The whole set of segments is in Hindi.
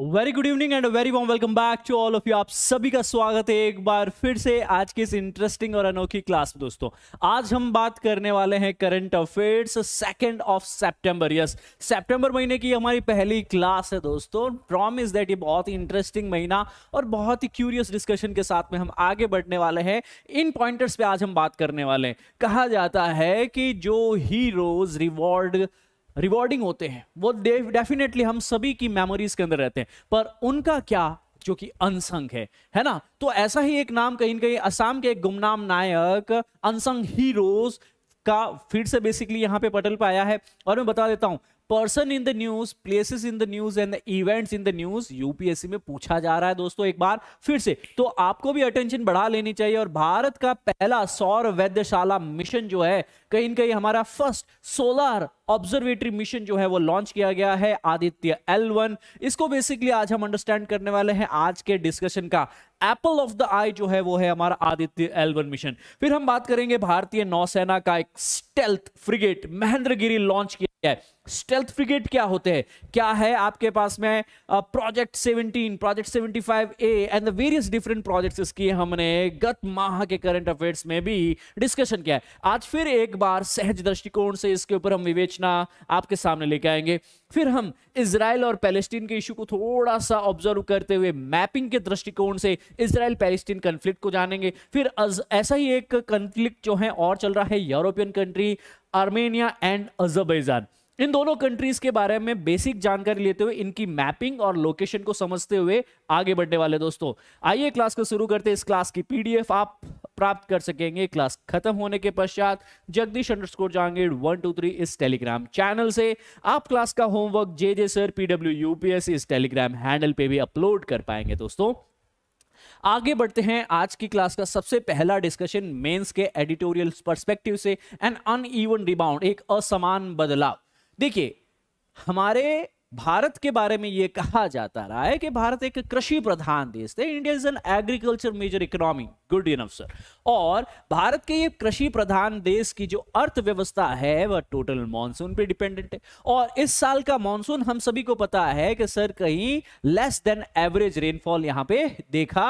Very good evening and very warm welcome back to all of you आप सभी का स्वागत है एक बार फिर से आज के इस इंटरेस्टिंग और अनोखी क्लास में दोस्तों आज हम बात करने वाले हैं current affairs second of September yes September महीने की हमारी पहली क्लास है दोस्तों प्रॉमिस दैट ये बहुत ही इंटरेस्टिंग महीना और बहुत ही क्यूरियस डिस्कशन के साथ में हम आगे बढ़ने वाले हैं इन पॉइंटर्स पे आज हम बात करने वाले हैं कहा जाता है कि जो हीरोज रिवॉर्ड रिवॉर्डिंग होते हैं वो डेफिनेटली हम सभी की मेमोरीज के अंदर रहते हैं पर उनका क्या जो कि अनसंग है है ना तो ऐसा ही एक नाम कहीं कहीं असम के एक गुमनाम नायक अनसंग हीरोज का फिर से बेसिकली यहां पे पटल पे आया है और मैं बता देता हूं person in the news places in the news and events in the news UPSC में पूछा जा रहा है दोस्तों एक बार फिर से तो आपको भी अटेंशन बढ़ा लेनी चाहिए और भारत का पहला सौर वैद्यशाला मिशन जो है कहीं कहीं हमारा फर्स्ट सोलर ऑब्जर्वेटरी मिशन जो है वो लॉन्च किया गया है आदित्य एल वन इसको बेसिकली आज हम अंडरस्टैंड करने वाले हैं आज के डिस्कशन का एप्पल ऑफ द आई जो है वो है हमारा आदित्य एल वन मिशन फिर हम बात करेंगे भारतीय नौसेना का एक stealth frigate Mahendragiri launch किया है स्टेल्थ फ्रिगेट क्या होते हैं क्या है आपके पास में project 17 project 75 A and various different project इसकी हमने गत माह के करंट अफेयर्स में भी डिस्कशन किया है आज फिर एक बार सहज दृष्टिकोण से इसके ऊपर हम विवेच बेचना आपके सामने लेके आएंगे फिर हम इसराइल और पैलेस्टीन के इशू को थोड़ा सा ऑब्जर्व करते हुए मैपिंग के दृष्टिकोण से इसराइल पैलेस्टीन कन्फ्लिक्ट को जानेंगे फिर ऐसा ही एक कन्फ्लिक्ट जो है और चल रहा है European country Armenia and Azerbaijan इन दोनों कंट्रीज के बारे में बेसिक जानकारी लेते हुए इनकी मैपिंग और लोकेशन को समझते हुए आगे बढ़ने वाले दोस्तों आइए क्लास को शुरू करते हैं इस क्लास की पीडीएफ आप प्राप्त कर सकेंगे क्लास खत्म होने के पश्चात जगदीश अंडरस्कोर जाएंगे वन टू थ्री इस टेलीग्राम चैनल से आप क्लास का homework J J sir PW UPS इस टेलीग्राम हैंडल पे भी अपलोड कर पाएंगे दोस्तों आगे बढ़ते हैं आज की क्लास का सबसे पहला डिस्कशन मेंस के एडिटोरियल पर्सपेक्टिव से एन अन रिबाउंड एक असमान बदलाव देखिए हमारे भारत के बारे में यह कहा जाता रहा है कि भारत एक कृषि प्रधान देश है India is an agriculture major economy good enough sir और भारत के ये कृषि प्रधान देश की जो अर्थव्यवस्था है वह टोटल मानसून पे डिपेंडेंट है और इस साल का मानसून हम सभी को पता है कि सर कहीं लेस देन एवरेज रेनफॉल यहां पे देखा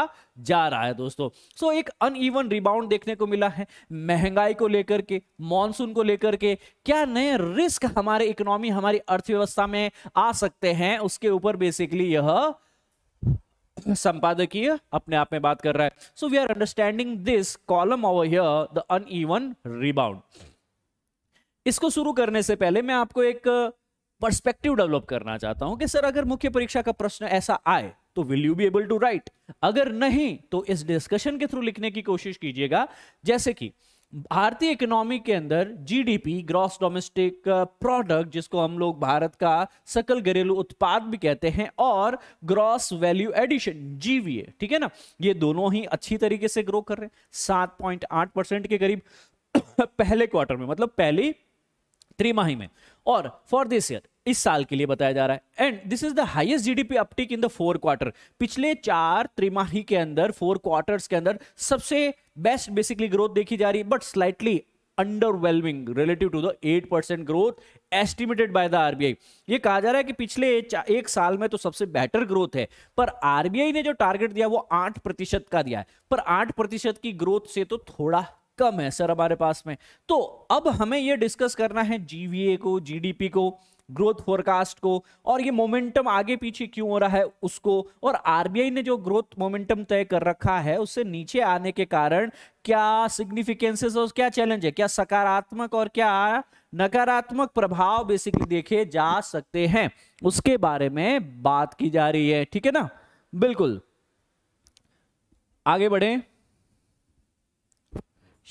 जा रहा है दोस्तों सो एक अनइवन रिबाउंड देखने को मिला है महंगाई को लेकर के मानसून को लेकर के क्या नए रिस्क हमारे इकोनॉमी हमारी अर्थव्यवस्था में आ सकते हैं उसके ऊपर बेसिकली यह संपादकीय अपने आप में बात कर रहा है so we are understanding this column over here the even rebound इसको शुरू करने से पहले मैं आपको एक पर्सपेक्टिव डेवलप करना चाहता हूं कि सर अगर मुख्य परीक्षा का प्रश्न ऐसा आए तो will you be able to write अगर नहीं तो इस डिस्कशन के थ्रू लिखने की कोशिश कीजिएगा जैसे कि की, भारतीय इकोनॉमी के अंदर जीडीपी ग्रॉस डोमेस्टिक प्रोडक्ट जिसको हम लोग भारत का सकल घरेलू उत्पाद भी कहते हैं और ग्रॉस वैल्यू एडिशन जीवीए ठीक है ना ये दोनों ही अच्छी तरीके से ग्रो कर रहे हैं सात पॉइंट आठ परसेंट के करीब पहले क्वार्टर में मतलब पहली त्रिमाही में और फॉर दिस ईयर इस साल के लिए बताया जा रहा है and this is the highest GDP uptick in the four quarter पिछले चार त्रिमाही के अंदर फोर क्वार्टर्स के अंदर सबसे बेस्ट बेसिकली ग्रोथ देखी जा रही है but slightly underwhelming relative to the eight percent growth estimated by the RBI ये कहा जा रहा है कि पिछले एक साल में तो सबसे बेटर ग्रोथ है पर आरबीआई ने जो टारगेट दिया वो आठ प्रतिशत का दिया है पर आठ प्रतिशत की ग्रोथ से तो थोड़ा कम है सर हमारे पास में तो अब हमें ये डिस्कस करना है जीवीए को जीडीपी को ग्रोथ फोरकास्ट को और ये मोमेंटम आगे पीछे क्यों हो रहा है उसको और आरबीआई ने जो ग्रोथ मोमेंटम तय कर रखा है उससे नीचे आने के कारण क्या सिग्निफिकेंसेस और क्या चैलेंज है क्या सकारात्मक और क्या नकारात्मक प्रभाव बेसिकली देखे जा सकते हैं उसके बारे में बात की जा रही है ठीक है ना बिल्कुल आगे बढ़े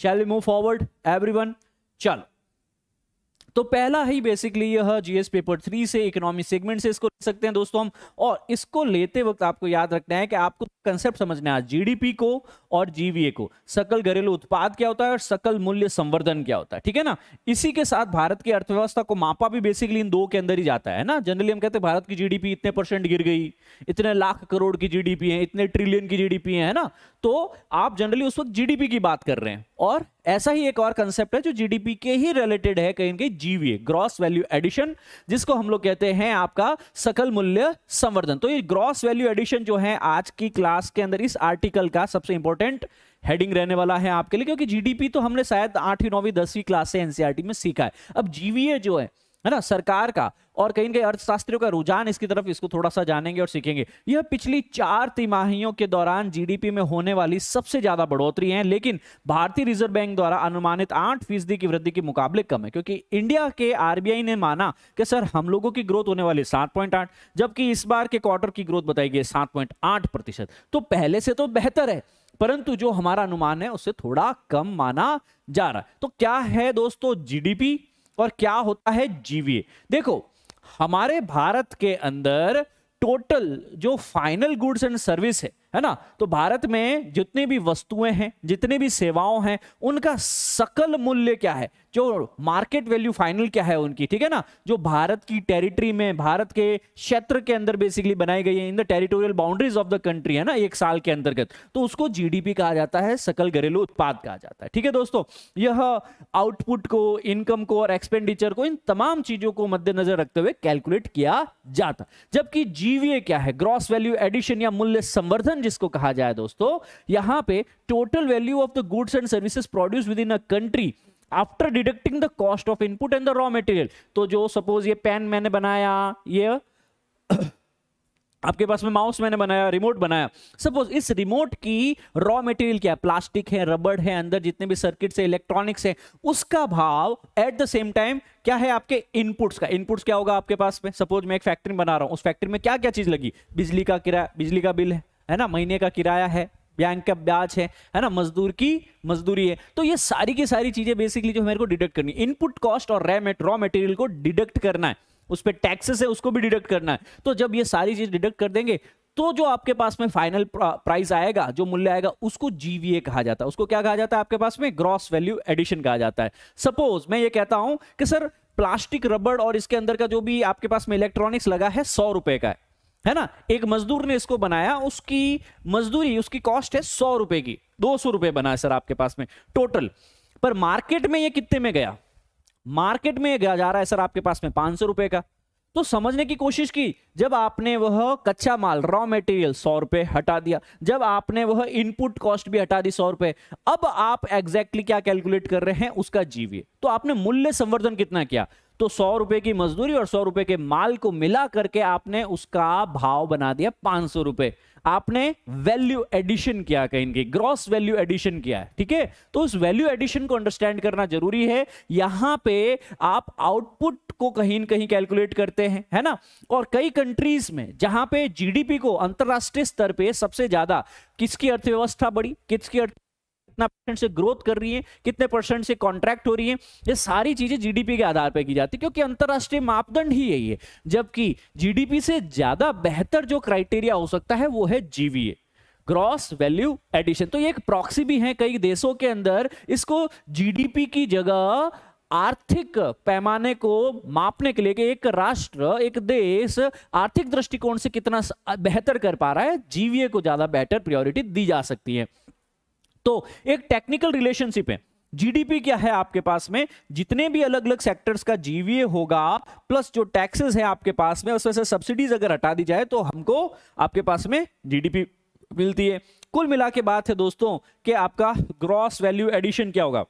shall we move forward everyone चलो तो पहला ही बेसिकली यह जीएस पेपर थ्री से इकोनॉमी सेगमेंट से इसको ले सकते हैं दोस्तों हम और इसको लेते वक्त आपको याद रखना है कि आपको कंसेप्ट समझना है जीडीपी को और जीवीए को सकल घरेलू उत्पाद क्या होता है और सकल मूल्य संवर्धन क्या होता है ठीक है ना इसी के साथ भारत की अर्थव्यवस्था को मापा भी बेसिकली इन दो के अंदर ही जाता है ना जनरली हम कहते हैं भारत की जीडीपी इतने परसेंट गिर गई इतने लाख करोड़ की जीडीपी है इतने ट्रिलियन की जीडीपी है ना तो आप जनरली उस वक्त जीडीपी की बात कर रहे हैं और ऐसा ही एक और कंसेप्ट है जो जीडीपी के ही रिलेटेड है कहीं कहीं जीवीए ग्रॉस वैल्यू एडिशन जिसको हम लोग कहते हैं आपका सकल मूल्य संवर्धन तो ये ग्रॉस वैल्यू एडिशन जो है आज की क्लास के अंदर इस आर्टिकल का सबसे इंपॉर्टेंट हेडिंग रहने वाला है आपके लिए क्योंकि जीडीपी तो हमने शायद आठवीं नौवीं दसवीं क्लास से एनसीआरटी e में सीखा है अब जीवीए जो है है ना सरकार का और कहीं कहीं अर्थशास्त्रियों का रुझान इसकी तरफ इसको थोड़ा सा जानेंगे और सीखेंगे यह पिछली चार तिमाहियों के दौरान जीडीपी में होने वाली सबसे ज्यादा बढ़ोतरी है लेकिन भारतीय रिजर्व बैंक द्वारा अनुमानित आठ फीसदी की वृद्धि के मुकाबले कम है क्योंकि इंडिया के आरबीआई ने माना कि सर हम लोगों की ग्रोथ होने वाली सात जबकि इस बार के क्वार्टर की ग्रोथ बताई गई सात प्रतिशत तो पहले से तो बेहतर है परंतु जो हमारा अनुमान है उससे थोड़ा कम माना जा रहा है तो क्या है दोस्तों जीडीपी और क्या होता है जीवीए देखो हमारे भारत के अंदर टोटल जो फाइनल गुड्स एंड सर्विस है है ना तो भारत में जितनी भी वस्तुएं हैं जितनी भी सेवाओं हैं उनका सकल मूल्य क्या है जो मार्केट वैल्यू फाइनल क्या है उनकी ठीक है ना जो भारत की टेरिटरी में भारत के क्षेत्र के अंदर बेसिकली बनाई गई है in the territorial boundaries of the country है ना एक साल के अंतर्गत तो उसको जीडीपी कहा जाता है सकल घरेलू उत्पाद कहा जाता है ठीक है दोस्तों यह आउटपुट को इनकम को और एक्सपेंडिचर को इन तमाम चीजों को मद्देनजर रखते हुए कैलकुलेट किया जाता जबकि जीवीए क्या है ग्रॉस वैल्यू एडिशन या मूल्य संवर्धन जिसको कहा जाए दोस्तों यहां पे total value of the goods and services produce within a country after deducting the cost of input and the raw material तो जो सपोज ये पेन मैंने बनाया ये आपके पास में माउस मैंने बनाया रिमोट बनाया सपोज इस रिमोट की रॉ मटेरियल क्या है प्लास्टिक है रबड़ है अंदर जितने भी सर्किट्स है इलेक्ट्रॉनिक्स है उसका भाव एट द सेम टाइम क्या है आपके इनपुट्स का इनपुट्स क्या होगा आपके पास में सपोज मैं एक फैक्ट्री बना रहा हूं उस फैक्ट्री में क्या क्या चीज लगी बिजली का किराया बिजली का बिल है है ना महीने का किराया है बैंक का ब्याज है है ना मजदूर की मजदूरी है तो ये सारी की सारी चीजें बेसिकली जो मेरे को डिडक्ट करनी है इनपुट कॉस्ट और रॉ मटेरियल को डिडक्ट करना है उस पर टैक्सेस है उसको भी डिडक्ट करना है तो जब ये सारी चीज डिडक्ट कर देंगे तो जो आपके पास में फाइनल प्राइस आएगा जो मूल्य आएगा उसको जीवीए कहा जाता है उसको क्या कहा जाता है आपके पास में ग्रॉस वैल्यू एडिशन कहा जाता है सपोज मैं ये कहता हूं कि सर प्लास्टिक रबड़ और इसके अंदर का जो भी आपके पास में इलेक्ट्रॉनिक्स लगा है सौ रुपए का है है ना एक मजदूर ने इसको बनाया उसकी मजदूरी उसकी कॉस्ट है सौ रुपए की दो सौ रुपए बना सर आपके पास में टोटल पर मार्केट में ये कितने में गया मार्केट में गया जा रहा है सर आपके पास में पांच सौ रुपए का तो समझने की कोशिश की जब आपने वह कच्चा माल रॉ मटेरियल सौ रुपए हटा दिया जब आपने वह इनपुट कॉस्ट भी हटा दी सौ रुपए अब आप एग्जैक्टली exactly क्या कैलकुलेट कर रहे हैं उसका जीवी तो आपने मूल्य संवर्धन कितना किया तो सौ रुपए की मजदूरी और सौ रुपए के माल को मिला करके आपने उसका भाव बना दिया पांच सौ रुपए आपने वैल्यू एडिशन किया कहीं की ग्रॉस वैल्यू एडिशन किया है ठीक है तो उस वैल्यू एडिशन को अंडरस्टैंड करना जरूरी है यहां पे आप आउटपुट को कहीं कहीं कैलकुलेट करते हैं है ना और कई कंट्रीज में जहां पे जीडीपी को अंतरराष्ट्रीय स्तर पे सबसे ज्यादा किसकी अर्थव्यवस्था बढ़ी किसकी अर्थ कितना परसेंट से ग्रोथ कर रही है कितने परसेंट से कॉन्ट्रैक्ट हो रही है ये सारी चीजें जीडीपी के आधार पर की जाती है क्योंकि अंतर्राष्ट्रीय मापदंड ही यही है जबकि जीडीपी से ज्यादा बेहतर जो क्राइटेरिया हो सकता है वो है जीवीए ग्रॉस वैल्यू एडिशन तो ये एक प्रॉक्सी भी है कई देशों के अंदर इसको जीडीपी की जगह आर्थिक पैमाने को मापने के लिए कि एक राष्ट्र एक देश आर्थिक दृष्टिकोण से कितना बेहतर कर पा रहा है जीवीए को ज्यादा बेहतर प्रायोरिटी दी जा सकती है तो एक टेक्निकल रिलेशनशिप है जीडीपी क्या है आपके पास में जितने भी अलग अलग सेक्टर्स का जीवीए होगा प्लस जो टैक्सेस है आपके पास में उसमें से सब्सिडीज अगर हटा दी जाए तो हमको आपके पास में जीडीपी मिलती है कुल मिला के बात है दोस्तों कि आपका ग्रॉस वैल्यू एडिशन क्या होगा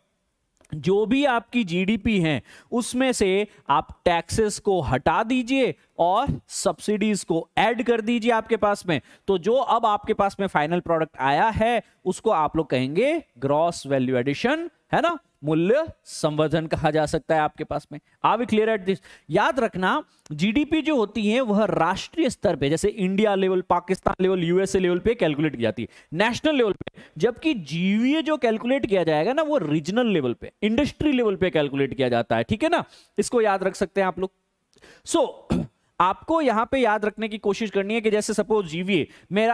जो भी आपकी जीडीपी है उसमें से आप टैक्सेस को हटा दीजिए और सब्सिडीज को ऐड कर दीजिए आपके पास में तो जो अब आपके पास में फाइनल प्रोडक्ट आया है उसको आप लोग कहेंगे ग्रॉस वैल्यू एडिशन है ना मूल्य संवर्धन कहा जा सकता है आपके पास में are we clear at this याद रखना जीडीपी जो होती है वह राष्ट्रीय स्तर पे जैसे India level Pakistan level USA level पे कैलकुलेट की जाती है नेशनल लेवल पे जबकि जीवीए जो कैलकुलेट किया जाएगा ना वो रीजनल लेवल पे इंडस्ट्री लेवल पे कैलकुलेट किया जाता है ठीक है ना इसको याद रख सकते हैं आप लोग सो so, आपको यहां पे याद रखने की कोशिश करनी है कि जैसे सपोज जीवीए मेरा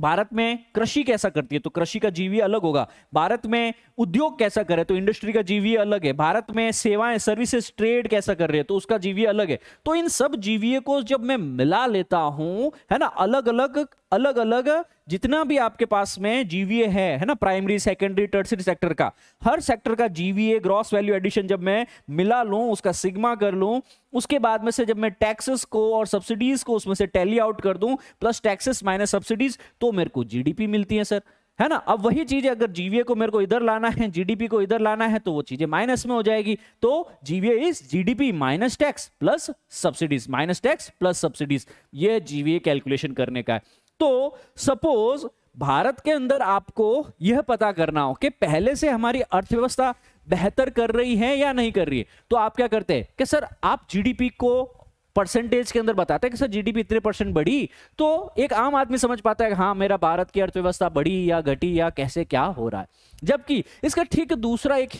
भारत में कृषि कैसा करती है तो कृषि का जीवी अलग होगा भारत में उद्योग कैसा करे तो इंडस्ट्री का जीवी अलग है भारत में सेवाएं सर्विसेज ट्रेड कैसा कर रही है तो उसका जीवी अलग है तो इन सब जीवी को जब मैं मिला लेता हूं है ना अलग अलग अलग अलग जितना भी आपके पास में जीवीए है है ना प्राइमरी सेकेंडरी टर्सरी सेक्टर का हर सेक्टर का जीवीए ग्रॉस वैल्यू एडिशन जब मैं मिला लूं उसका सिग्मा कर लूं उसके बाद में से जब मैं टैक्सेस को और सब्सिडीज को उसमें से टैली आउट कर दूं प्लस टैक्सेस माइनस सब्सिडीज तो मेरे को जीडीपी मिलती है सर है ना अब वही चीज अगर जीवीए को मेरे को इधर लाना है जीडीपी को इधर लाना है तो वो चीजें माइनस में हो जाएगी तो GVA is GDP minus tax plus subsidies minus tax plus subsidies ये जीवीए कैलकुलेशन करने का है तो सपोज भारत के अंदर आपको यह पता करना हो कि पहले से हमारी अर्थव्यवस्था बेहतर कर रही है या नहीं कर रही है तो आप क्या करते हैं कि सर आप जीडीपी को परसेंटेज के अंदर बताता है कि सर जीडीपी इतने परसेंट बढ़ी तो एक आम आदमी समझ पाता है हाँ मेरा भारत की अर्थव्यवस्था बढ़ी या घटी या कैसे क्या हो रहा है जबकि इसका ठीक दूसरा एक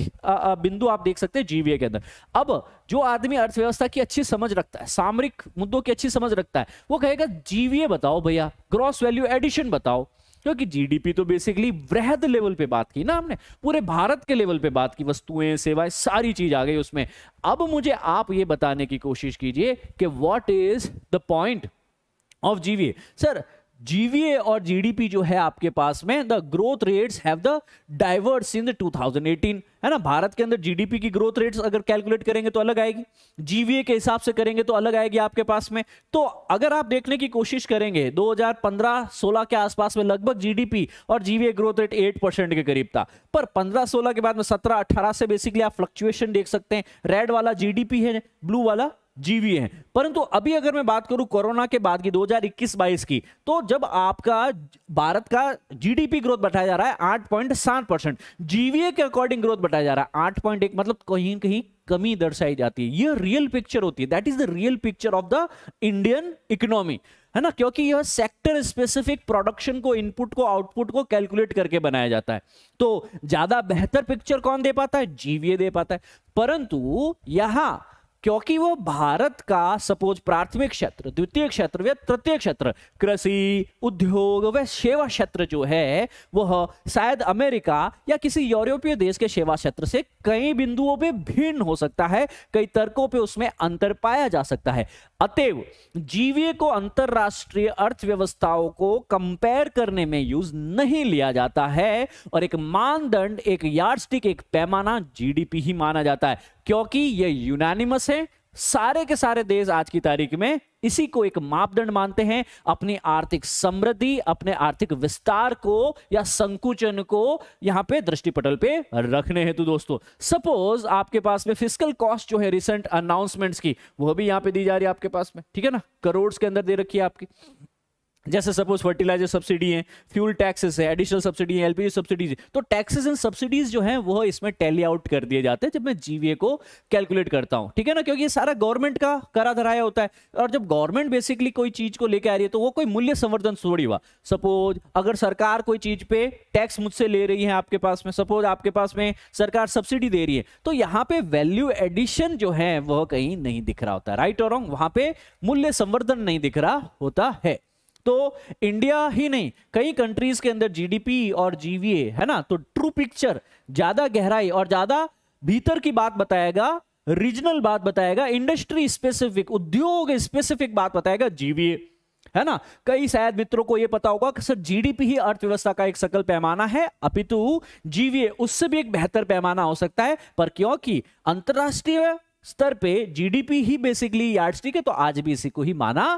बिंदु आप देख सकते हैं जीवीए के अंदर अब जो आदमी अर्थव्यवस्था की अच्छी समझ रखता है सामरिक मुद्दों की अच्छी समझ रखता है वो कहेगा जीवीए बताओ भैया ग्रॉस वैल्यू एडिशन बताओ क्योंकि जीडीपी तो बेसिकली वृहद लेवल पे बात की ना हमने पूरे भारत के लेवल पे बात की वस्तुएं सेवाएं सारी चीज आ गई उसमें अब मुझे आप ये बताने की कोशिश कीजिए कि what is the point of GV sir GVA और जीडीपी जो है आपके पास में the growth rates have the diverse in the 2018 है ना भारत के अंदर जीडीपी की ग्रोथ रेट्स अगर कैलकुलेट करेंगे तो अलग आएगी जीवीए के हिसाब से करेंगे तो अलग आएगी आपके पास में तो अगर आप देखने की कोशिश करेंगे 2015-16 के आसपास में लगभग जीडीपी और जीवीए ग्रोथ रेट 8 परसेंट के करीब था पर 15-16 के बाद में 17-18 से बेसिकली आप फ्लक्चुएशन देख सकते हैं रेड वाला जीडीपी है ब्लू वाला जीवी हैं परंतु अभी अगर मैं बात करूं कोरोना के बाद की 2021-22 की तो जब आपका भारत का जीडीपी ग्रोथ बताया जा रहा है आठ पॉइंट सात परसेंट जीवीए के अकॉर्डिंग ग्रोथ बताया जा रहा है आठ पॉइंट एक मतलब कहीं कहीं कमी दर्शाई जाती है यह रियल पिक्चर होती है that is the real picture of the Indian economy है ना क्योंकि यह सेक्टर स्पेसिफिक प्रोडक्शन को इनपुट को आउटपुट को कैलकुलेट करके बनाया जाता है तो ज्यादा बेहतर पिक्चर कौन दे पाता है जीवीए दे पाता है परंतु यहां क्योंकि वो भारत का सपोज प्राथमिक क्षेत्र द्वितीय क्षेत्र या तृतीय क्षेत्र कृषि उद्योग व सेवा क्षेत्र जो है वह शायद अमेरिका या किसी यूरोपीय देश के सेवा क्षेत्र से कई बिंदुओं पे भिन्न हो सकता है कई तर्कों पे उसमें अंतर पाया जा सकता है अतएव जीवी को अंतरराष्ट्रीय अर्थव्यवस्थाओं को कंपेयर करने में यूज नहीं लिया जाता है और एक मानदंड एक यार्डस्टिक एक पैमाना जीडीपी ही माना जाता है क्योंकि ये यूनानिमस है सारे के सारे देश आज की तारीख में इसी को एक मापदंड मानते हैं अपनी आर्थिक समृद्धि अपने आर्थिक विस्तार को या संकुचन को यहां पे दृष्टिपटल पे रखने हेतु दोस्तों सपोज आपके पास में फिजिकल कॉस्ट जो है रिसेंट अनाउंसमेंट्स की वो भी यहां पे दी जा रही है आपके पास में ठीक है ना करोड़ के अंदर दे रखी है आपकी जैसे सपोज फर्टिलाइजर सब्सिडी है फ्यूल टैक्सेस है एडिशनल सब्सिडी है एलपीजी सब्सिडीज तो टैक्सेस एंड सब्सिडीज जो है वो इसमें टैली आउट कर दिए जाते हैं जब मैं जीवीए को कैलकुलेट करता हूं ठीक है ना क्योंकि ये सारा गवर्नमेंट का करा धराया होता है और जब गवर्नमेंट बेसिकली कोई चीज को लेकर आ रही है तो वो कोई मूल्य संवर्धन थोड़ी हुआ सपोज अगर सरकार कोई चीज पे टैक्स मुझसे ले रही है आपके पास में सपोज आपके पास में सरकार सब्सिडी दे रही है तो यहाँ पे वैल्यू एडिशन जो है वह कहीं नहीं दिख रहा होता राइट और रॉन्ग वहां पे मूल्य संवर्धन नहीं दिख रहा होता है तो इंडिया ही नहीं कई कंट्रीज के अंदर जीडीपी और जीवीए है ना तो ट्रू पिक्चर ज्यादा गहराई और ज्यादा भीतर की बात बताएगा रीजनल बात बताएगा इंडस्ट्री स्पेसिफिक उद्योग स्पेसिफिक बात बताएगा जीवीए है ना कई शायद मित्रों को यह पता होगा कि सर जीडीपी ही अर्थव्यवस्था का एक सकल पैमाना है अपितु जीवीए उससे भी एक बेहतर पैमाना हो सकता है पर क्योंकि अंतरराष्ट्रीय स्तर पे जीडीपी ही बेसिकली यार्डस्टिक है तो आज भी इसी को ही माना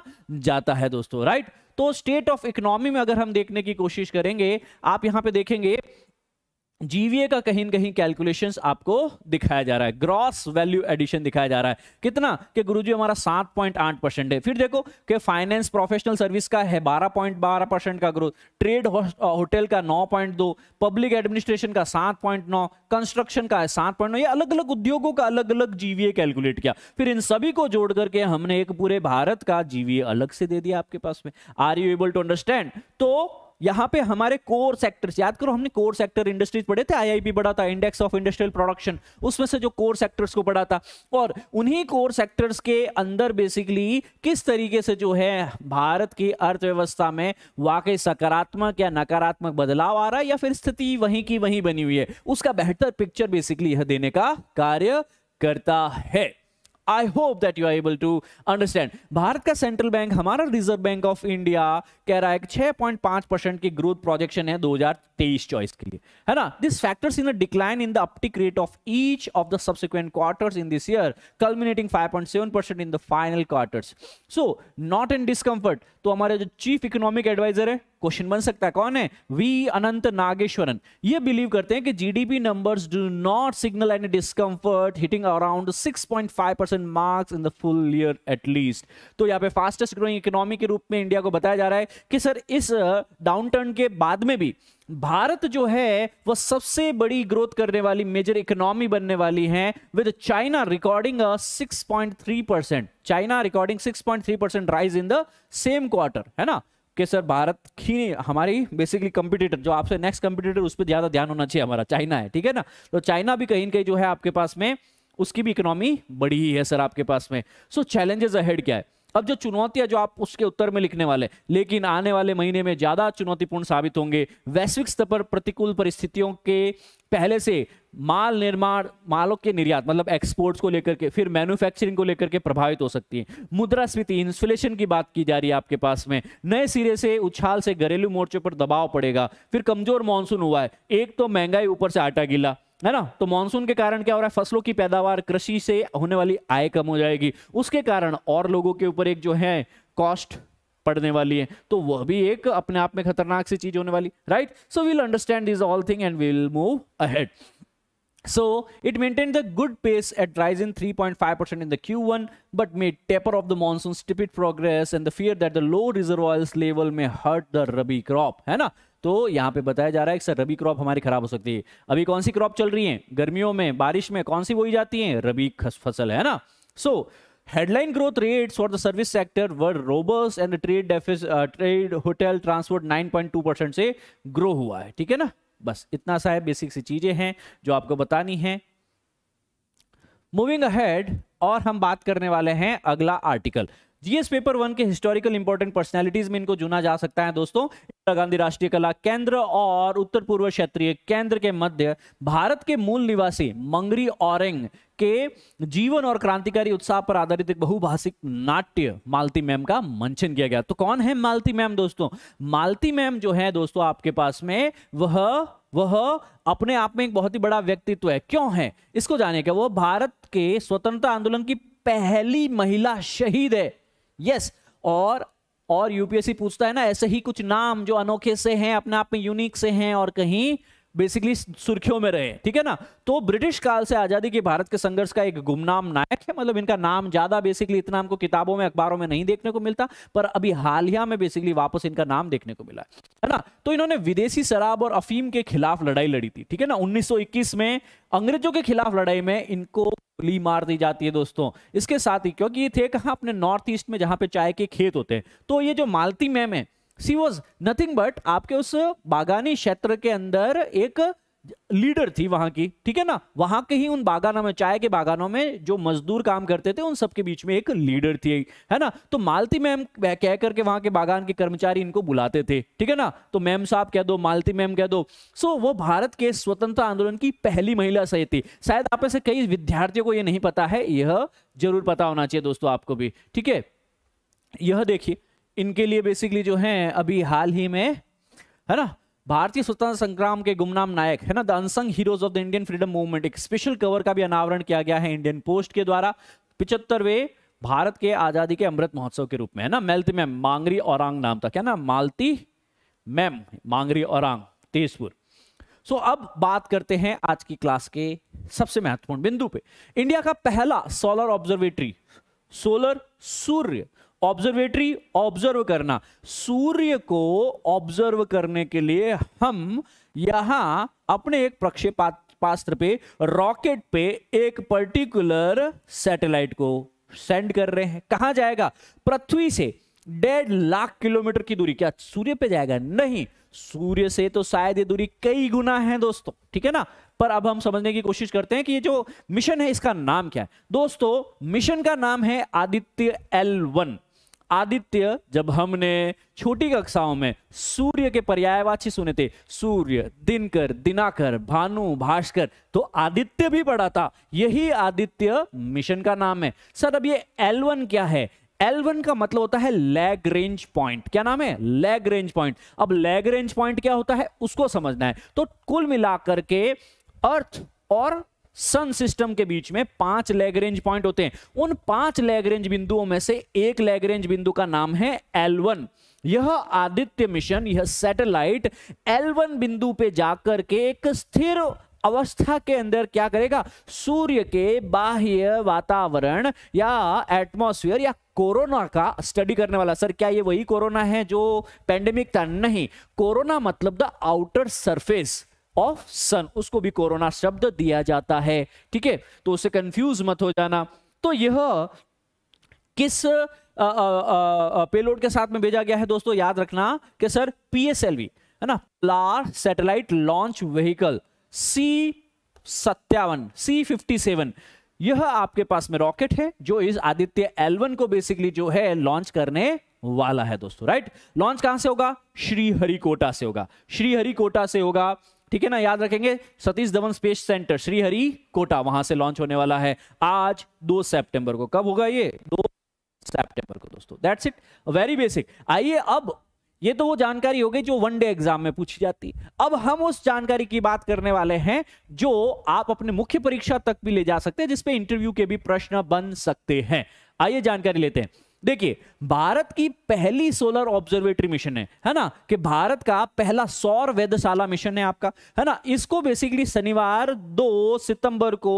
जाता है दोस्तों राइट तो स्टेट ऑफ इकोनॉमी में अगर हम देखने की कोशिश करेंगे आप यहां पे देखेंगे जीवीए का कहीं ना कहीं कैलकुलेशन आपको दिखाया जा रहा है ग्रॉस वैल्यू एडिशन दिखाया जा रहा है कितना कि गुरुजी हमारा सात पॉइंट आठ परसेंट है फिर देखो कि फाइनेंस प्रोफेशनल सर्विस का है बारह पॉइंट बारह परसेंट का ग्रोथ ट्रेड होटल का नौ पॉइंट दो पब्लिक एडमिनिस्ट्रेशन का सात पॉइंट नौ कंस्ट्रक्शन का है सात पॉइंट नौ ये अलग अलग उद्योगों का अलग अलग जीवीए कैलकुलेट किया फिर इन सभी को जोड़ करके हमने एक पूरे भारत का जीवीए अलग से दे दिया आपके पास में are you able to understand तो यहाँ पे हमारे कोर सेक्टर्स याद करो हमने कोर सेक्टर इंडस्ट्रीज पढ़े थे आईआईपी पढ़ा था इंडेक्स ऑफ इंडस्ट्रियल प्रोडक्शन उसमें से जो कोर सेक्टर्स को पढ़ा था और उन्हीं कोर सेक्टर्स के अंदर बेसिकली किस तरीके से जो है भारत की अर्थव्यवस्था में वाकई सकारात्मक या नकारात्मक बदलाव आ रहा है या फिर स्थिति वहीं की वहीं बनी हुई है उसका बेहतर पिक्चर बेसिकली यह देने का कार्य करता है I hope that you are able to understand Bharat का सेंट्रल बैंक हमारा रिजर्व बैंक ऑफ इंडिया कह रहा है कि 6.5 परसेंट की ग्रोथ प्रोजेक्शन है 2023 चॉइस के लिए है ना this factors in the decline in the uptick rate of each of the subsequent quarters in this year culminating 5.7 percent in the final quarters so not in discomfort तो हमारे जो चीफ इकोनॉमिक एडवाइजर है क्वेश्चन बन सकता है कौन है वी अनंत नागेश्वरन ये बिलीव करते हैं कि GDP numbers do not signal any discomfort hitting around 6.5 percent thousand marks in the full year at least तो यहाँ पे फास्टेस्ट ग्रोइंग इकोनॉमी के रूप में इंडिया को बताया जा रहा है कि सर इस डाउन टर्न के बाद में भी भारत जो है वह सबसे बड़ी ग्रोथ करने वाली मेजर इकोनॉमी बनने वाली है with China recording 6.3 percent China recording 6.3 percent rise in the same quarter है ना कि सर भारत ही नहीं हमारी बेसिकली कंपिटिटर जो आपसे नेक्स्ट कंपिटिटर उस पर ज्यादा ध्यान होना चाहिए हमारा चाइना है ठीक है ना तो चाइना भी कहीं कहीं जो है आपके पास में उसकी भी इकोनॉमी बड़ी ही है सर आपके पास में सो चैलेंजेस अहेड क्या है अब जो चुनौतियां जो आप उसके उत्तर में लिखने वाले लेकिन आने वाले महीने में ज्यादा चुनौतीपूर्ण साबित होंगे वैश्विक स्तर पर प्रतिकूल परिस्थितियों के पहले से माल निर्माण मालों के निर्यात मतलब एक्सपोर्ट्स को लेकर के फिर मैन्युफैक्चरिंग को लेकर के प्रभावित हो सकती है मुद्रा मुद्रास्फीति इन्फ्लेशन की बात की जा रही है आपके पास में नए सिरे से उछाल से घरेलू मोर्चे पर दबाव पड़ेगा फिर कमजोर मानसून हुआ है एक तो महंगाई ऊपर से आटा गिला है ना तो मानसून के कारण क्या हो रहा है फसलों की पैदावार कृषि से होने वाली आय कम हो जाएगी उसके कारण और लोगों के ऊपर एक जो है कॉस्ट पड़ने वाली है तो वह भी एक अपने आप में खतरनाक सी चीज होने वाली right so we'll understand this all thing and we'll move ahead So it maintained the good pace at rise in 3.5% in the Q1, but may taper of the monsoon tepid progress and the fear that the low reservoirs level may hurt the Rabi crop. hai na तो यहाँ पे बताया जा रहा है कि सर रबी क्रॉप हमारी खराब हो सकती है अभी कौन सी क्रॉप चल रही है गर्मियों में बारिश में कौन सी बोई जाती है रबी फसल है ना so headline growth rate for the service sector were robust and trade trade hotel transport uh, 9.2 percent से ग्रो हुआ है ठीक है ना बस इतना सा है बेसिक सी चीजें हैं जो आपको बतानी है मूविंग अहेड और हम बात करने वाले हैं अगला आर्टिकल जीएस पेपर वन के हिस्टोरिकल इंपॉर्टेंट पर्सनैलिटीज में इनको चुना जा सकता है दोस्तों इंदिरा गांधी राष्ट्रीय कला केंद्र और उत्तर पूर्व क्षेत्रीय केंद्र के मध्य भारत के मूल निवासी मंगरी औरंग के जीवन और क्रांतिकारी उत्साह पर आधारित एक बहुभाषिक नाट्य मालती मैम का मंचन किया गया तो कौन है मालती मैम दोस्तों मालती मैम जो है दोस्तों आपके पास में वह वह अपने आप में एक बहुत ही बड़ा व्यक्तित्व है क्यों है इसको जाने का वो भारत के स्वतंत्रता आंदोलन की पहली महिला शहीद है यस और और यूपीएससी पूछता है ना ऐसे ही कुछ नाम जो अनोखे से हैं अपने आप में यूनिक से हैं और कहीं बेसिकली सुर्खियों में रहे ठीक है ना तो ब्रिटिश काल से आजादी के भारत के संघर्ष का एक गुमनाम नायक है मतलब इनका नाम ज्यादा बेसिकली इतना हमको किताबों में अखबारों में नहीं देखने को मिलता पर अभी हालिया में बेसिकली वापस इनका नाम देखने को मिला है ना तो इन्होंने विदेशी शराब और अफीम के खिलाफ लड़ाई लड़ी थी ठीक है ना उन्नीस में अंग्रेजों के खिलाफ लड़ाई में इनको गोली मार दी जाती है दोस्तों इसके साथ ही क्योंकि ये थे कहा अपने नॉर्थ ईस्ट में जहां पे चाय के खेत होते हैं तो ये जो मालती मैम है सी वॉज नथिंग बट आपके उस बागानी क्षेत्र के अंदर एक लीडर थी वहां की ठीक है ना वहां के ही उन बागानों में चाय के बागानों में जो मजदूर काम करते थे उन सबके बीच में एक लीडर थी है ना तो मालती मैम कह करके वहां के बागान के कर्मचारी इनको बुलाते थे ठीक है ना तो मैम साहब कह दो मालती मैम कह दो सो वो भारत के स्वतंत्र आंदोलन की पहली महिला सही थी शायद आप ऐसे कई विद्यार्थियों को यह नहीं पता है यह जरूर पता होना चाहिए दोस्तों आपको भी ठीक है यह देखिए इनके लिए बेसिकली जो है अभी हाल ही में है ना भारतीय स्वतंत्र संग्राम के गुमनाम नायक है ना the unsung heroes of the Indian freedom movement एक स्पेशल कवर का भी अनावरण किया गया है इंडियन पोस्ट के द्वारा पिछहत्तरवे भारत के आजादी के अमृत महोत्सव के रूप में है ना मेल्ती मैम मांगरी औरंग नाम था क्या ना मालती मैम मांगरी औरंग तेजपुर सो so, अब बात करते हैं आज की क्लास के सबसे महत्वपूर्ण बिंदु पे इंडिया का पहला सोलर ऑब्जर्वेटरी सोलर सूर्य ऑब्जर्वेटरी ऑब्जर्व करना सूर्य को ऑब्जर्व करने के लिए हम यहां अपने एक प्रक्षेपास्त्र पे रॉकेट पे एक पर्टिकुलर सैटेलाइट को सेंड कर रहे हैं कहां जाएगा पृथ्वी से डेढ़ लाख किलोमीटर की दूरी क्या सूर्य पे जाएगा नहीं सूर्य से तो शायद ये दूरी कई गुना है दोस्तों ठीक है ना पर अब हम समझने की कोशिश करते हैं कि ये जो मिशन है इसका नाम क्या है दोस्तों मिशन का नाम है आदित्य एल वन आदित्य जब हमने छोटी कक्षाओं में सूर्य के पर्यायवाची सुने थे सूर्य दिनकर दिनाकर भानु भास्कर तो आदित्य भी पढ़ा था यही आदित्य मिशन का नाम है सर अब ये एल क्या है एल का मतलब होता है लैग रेंज पॉइंट क्या नाम है लैग रेंज पॉइंट अब लैग रेंज पॉइंट क्या होता है उसको समझना है तो कुल मिलाकर के अर्थ और सन सिस्टम के बीच में पांच लेगरेंज पॉइंट होते हैं उन पांच लैग्रेंज बिंदुओं में से एक लैगरेंज बिंदु का नाम है एलवन यह आदित्य मिशन यह सैटेलाइट एलवन बिंदु पे जाकर के एक स्थिर अवस्था के अंदर क्या करेगा सूर्य के बाह्य वातावरण या एटमॉस्फेयर या कोरोना का स्टडी करने वाला सर क्या ये वही कोरोना है जो पेंडेमिक था नहीं कोरोना मतलब the outer surface of sun उसको भी कोरोना शब्द दिया जाता है ठीक है तो उसे कंफ्यूज मत हो जाना तो यह किस पेलोड के साथ में भेजा गया है दोस्तों याद रखना कि सर पीएसएलवी है ना polar satellite launch vehicle C सत्तावन सी फिफ्टी सेवन यह आपके पास में रॉकेट है जो इस आदित्य एलवन को बेसिकली जो है लॉन्च करने वाला है दोस्तों राइट लॉन्च कहां से होगा श्रीहरिकोटा से होगा श्रीहरिकोटा से होगा ठीक है ना याद रखेंगे Satish Dhawan space centre Sriharikota वहां से लॉन्च होने वाला है आज दो सितंबर को कब होगा ये दो सितंबर को दोस्तों दैट्स इट वेरी बेसिक आइए अब ये तो वो जानकारी हो गई जो वन डे एग्जाम में पूछी जाती अब हम उस जानकारी की बात करने वाले हैं जो आप अपने मुख्य परीक्षा तक भी ले जा सकते हैं जिसपे इंटरव्यू के भी प्रश्न बन सकते हैं आइए जानकारी लेते हैं देखिए भारत की पहली सोलर ऑब्जर्वेटरी मिशन है है ना कि भारत का पहला सौर वेधशाला मिशन है आपका है ना इसको बेसिकली शनिवार 2 सितंबर को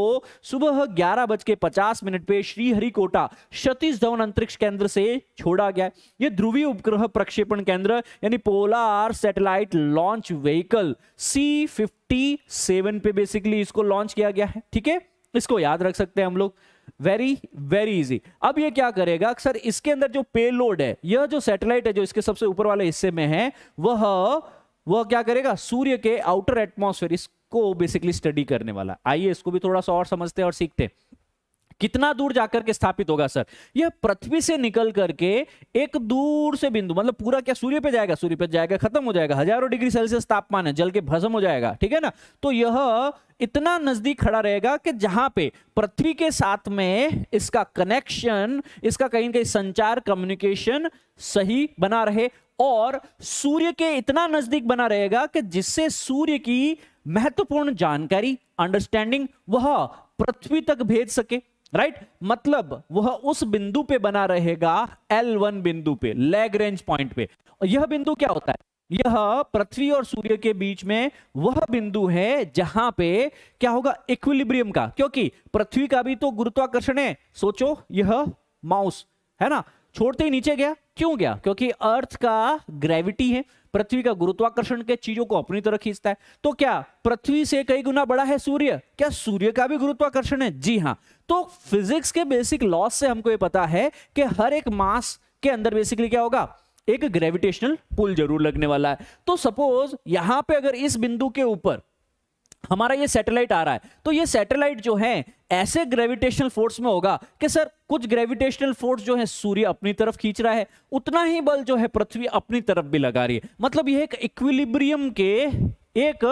सुबह ग्यारह बज के पचास मिनट पे श्रीहरिकोटा सतीश धवन अंतरिक्ष केंद्र से छोड़ा गया यह ध्रुवीय उपग्रह प्रक्षेपण केंद्र यानी polar satellite launch vehicle C fifty seven पे बेसिकली इसको लॉन्च किया गया है ठीक है इसको याद रख सकते हैं हम लोग वेरी वेरी इजी अब ये क्या करेगा अक्सर इसके अंदर जो पेलोड है यह जो सैटेलाइट है जो इसके सबसे ऊपर वाले हिस्से में है वह वह क्या करेगा सूर्य के आउटर एटमोस्फेयर इसको बेसिकली स्टडी करने वाला आइए इसको भी थोड़ा सा और समझते हैं और सीखते हैं कितना दूर जाकर के स्थापित होगा सर यह पृथ्वी से निकल करके एक दूर से बिंदु मतलब पूरा क्या सूर्य पे जाएगा सूर्य पे जाएगा खत्म हो जाएगा हजारों डिग्री सेल्सियस तापमान है जल के भस्म हो जाएगा ठीक है ना तो यह इतना नजदीक खड़ा रहेगा कि जहां पे पृथ्वी के साथ में इसका कनेक्शन इसका कहीं कहीं संचार कम्युनिकेशन सही बना रहे और सूर्य के इतना नजदीक बना रहेगा कि जिससे सूर्य की महत्वपूर्ण जानकारी अंडरस्टैंडिंग वह पृथ्वी तक भेज सके राइट मतलब वह उस बिंदु पे बना रहेगा L1 बिंदु पे लेग रेंज पॉइंट पे यह बिंदु क्या होता है यह पृथ्वी और सूर्य के बीच में वह बिंदु है जहां पे क्या होगा इक्विलिब्रियम का क्योंकि पृथ्वी का भी तो गुरुत्वाकर्षण है सोचो यह माउस है ना छोड़ते ही नीचे गया क्यों गया क्योंकि अर्थ का ग्रेविटी है पृथ्वी का गुरुत्वाकर्षण के चीजों को अपनी तरह खींचता है तो क्या पृथ्वी से कई गुना बड़ा है सूर्य क्या सूर्य का भी गुरुत्वाकर्षण है जी हाँ तो फिजिक्स के बेसिक लॉस से हमको ये पता है कि हर एक मास के अंदर बेसिकली क्या होगा एक ग्रेविटेशनल पुल जरूर लगने वाला है तो सपोज यहां पे अगर इस बिंदु के ऊपर हमारा ये सैटेलाइट आ रहा है तो ये सैटेलाइट जो है ऐसे ग्रेविटेशनल फोर्स में होगा कि सर कुछ ग्रेविटेशनल फोर्स जो है सूर्य अपनी तरफ खींच रहा है उतना ही बल जो है पृथ्वी अपनी तरफ भी लगा रही है मतलब यह एक इक्विलिब्रियम के एक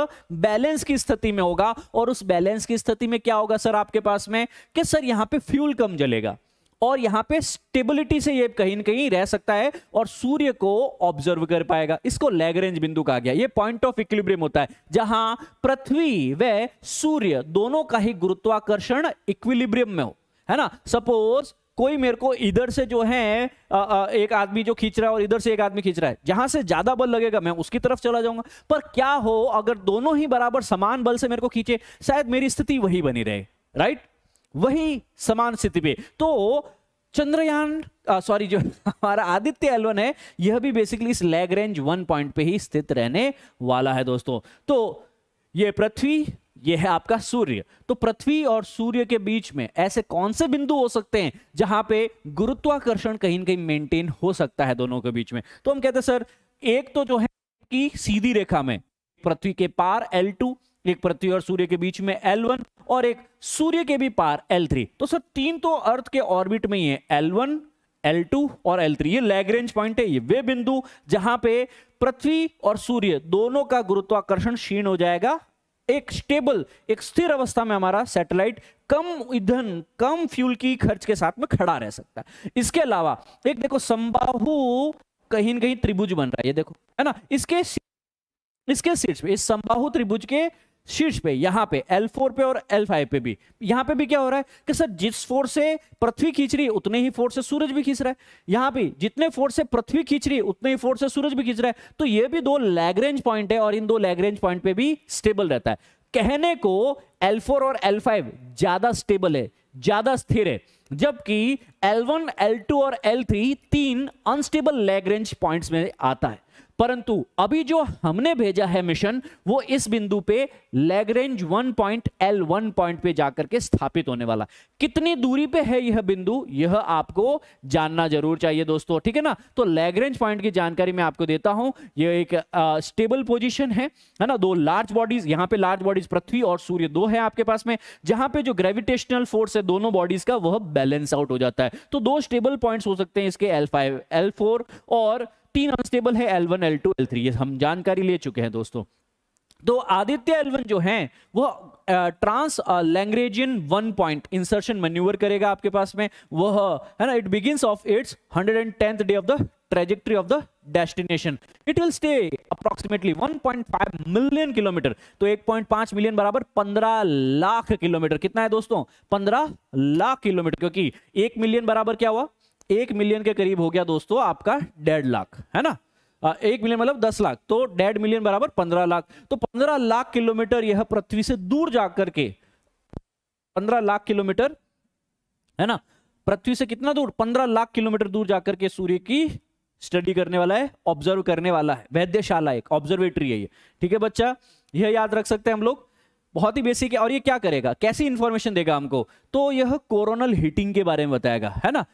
बैलेंस की स्थिति में होगा और उस बैलेंस की स्थिति में क्या होगा सर आपके पास में कि सर यहां पे फ्यूल कम जलेगा और यहां पे स्टेबिलिटी से ये कहीं ना कहीं रह सकता है और सूर्य को ऑब्जर्व कर पाएगा इसको लैगरेंज बिंदु कहा गया ये पॉइंट ऑफ इक्विलिब्रियम होता है जहां पृथ्वी व सूर्य दोनों का ही गुरुत्वाकर्षण इक्विलिब्रियम में हो है ना सपोज कोई मेरे को इधर से जो है आ, आ, एक आदमी जो खींच रहा है और इधर से एक आदमी खींच रहा है जहां से ज्यादा बल लगेगा मैं उसकी तरफ चला जाऊंगा पर क्या हो अगर दोनों ही बराबर समान बल से मेरे को खींचे शायद मेरी स्थिति वही बनी रहे राइट वही समान स्थिति पे तो चंद्रयान सॉरी जो हमारा आदित्य एलवन है यह भी बेसिकली इस रेंज वन पॉइंट पे ही स्थित रहने वाला है दोस्तों तो यह पृथ्वी यह है आपका सूर्य तो पृथ्वी और सूर्य के बीच में ऐसे कौन से बिंदु हो सकते हैं जहां पे गुरुत्वाकर्षण कहीं ना कहीं मेंटेन हो सकता है दोनों के बीच में तो हम कहते हैं सर एक तो जो है कि सीधी रेखा में पृथ्वी के पार एल टू एक पृथ्वी और सूर्य के बीच में L1 और एक सूर्य के भी पार L3 तो सर तीन तो अर्थ के ऑर्बिट में ही है L1 L2 और L3 ये लैग्रेंज पॉइंट है ये वे बिंदु जहां पे पृथ्वी और सूर्य दोनों का गुरुत्वाकर्षण क्षीण हो जाएगा एक स्टेबल एक स्थिर अवस्था में हमारा सैटेलाइट कम ईंधन कम फ्यूल की खर्च के साथ में खड़ा रह सकता है इसके अलावा एक देखो संबाहु कहीं कहीं त्रिभुज बन रहा है ये देखो है ना इसके इसके शीर्ष पे इस संबाहु त्रिभुज के शीर्ष पे यहां पे L4 पे और L5 पे भी यहां पे भी क्या हो रहा है कि सर जिस फोर्स से पृथ्वी खींच रही उतने ही फोर्स से सूरज भी खींच रहा है यहां पे जितने फोर्स से पृथ्वी खींच रही उतने ही फोर्स से सूरज भी खींच रहा है तो ये भी दो लैग्रेंज पॉइंट है और इन दो लैग्रेंज पॉइंट पे भी स्टेबल रहता है कहने को एल और एल ज्यादा स्टेबल है ज्यादा स्थिर है जबकि एल वन और एल तीन अनस्टेबल लैग्रेंज पॉइंट में आता है परंतु अभी जो हमने भेजा है मिशन वो इस बिंदु पे Lagrange one point L one point पे जाकर के स्थापित होने वाला कितनी दूरी पे है यह बिंदु यह आपको जानना जरूर चाहिए दोस्तों ठीक है ना तो लेगरेंज पॉइंट की जानकारी मैं आपको देता हूं यह एक स्टेबल पोजिशन है है ना दो लार्ज बॉडीज यहां पर लार्ज बॉडीज पृथ्वी और सूर्य दो है आपके पास में जहां पर जो ग्रेविटेशनल फोर्स है दोनों बॉडीज का वह बैलेंस आउट हो जाता है तो दो स्टेबल पॉइंट हो सकते हैं इसके एल फाइव एल फोर और तीन अनस्टेबल है L one L two L three ये हम जानकारी ले चुके हैं दोस्तों तो आदित्य एलवन जो है वो trans Lagrangian one point insertion manoeuvre करेगा आपके पास में वह है ना it begin of its hundred and tenth day of the trajectory of the destination it will stay approximately 1.5 million kilometre तो 1.5 मिलियन बराबर 15 लाख किलोमीटर कितना है दोस्तों 15 लाख किलोमीटर क्योंकि 1 मिलियन बराबर क्या हुआ एक मिलियन के करीब हो गया दोस्तों आपका डेढ़ लाख है ना एक मिलियन मतलब दस लाख तो डेढ़ मिलियन बराबर पंद्रह लाख तो पंद्रह लाख किलोमीटर यह पृथ्वी से दूर जाकर के पंद्रह लाख किलोमीटर है ना पृथ्वी से कितना दूर पंद्रह लाख किलोमीटर दूर जाकर के सूर्य की स्टडी करने वाला है ऑब्जर्व करने वाला है वैद्यशाला एक ऑब्जर्वेटरी है ये ठीक है बच्चा यह याद रख सकते हैं हम लोग बहुत ही बेसिक है और ये क्या करेगा कैसी इंफॉर्मेशन देगा हमको तो यह कोरोनल हीटिंग के बारे में बताएगा है ना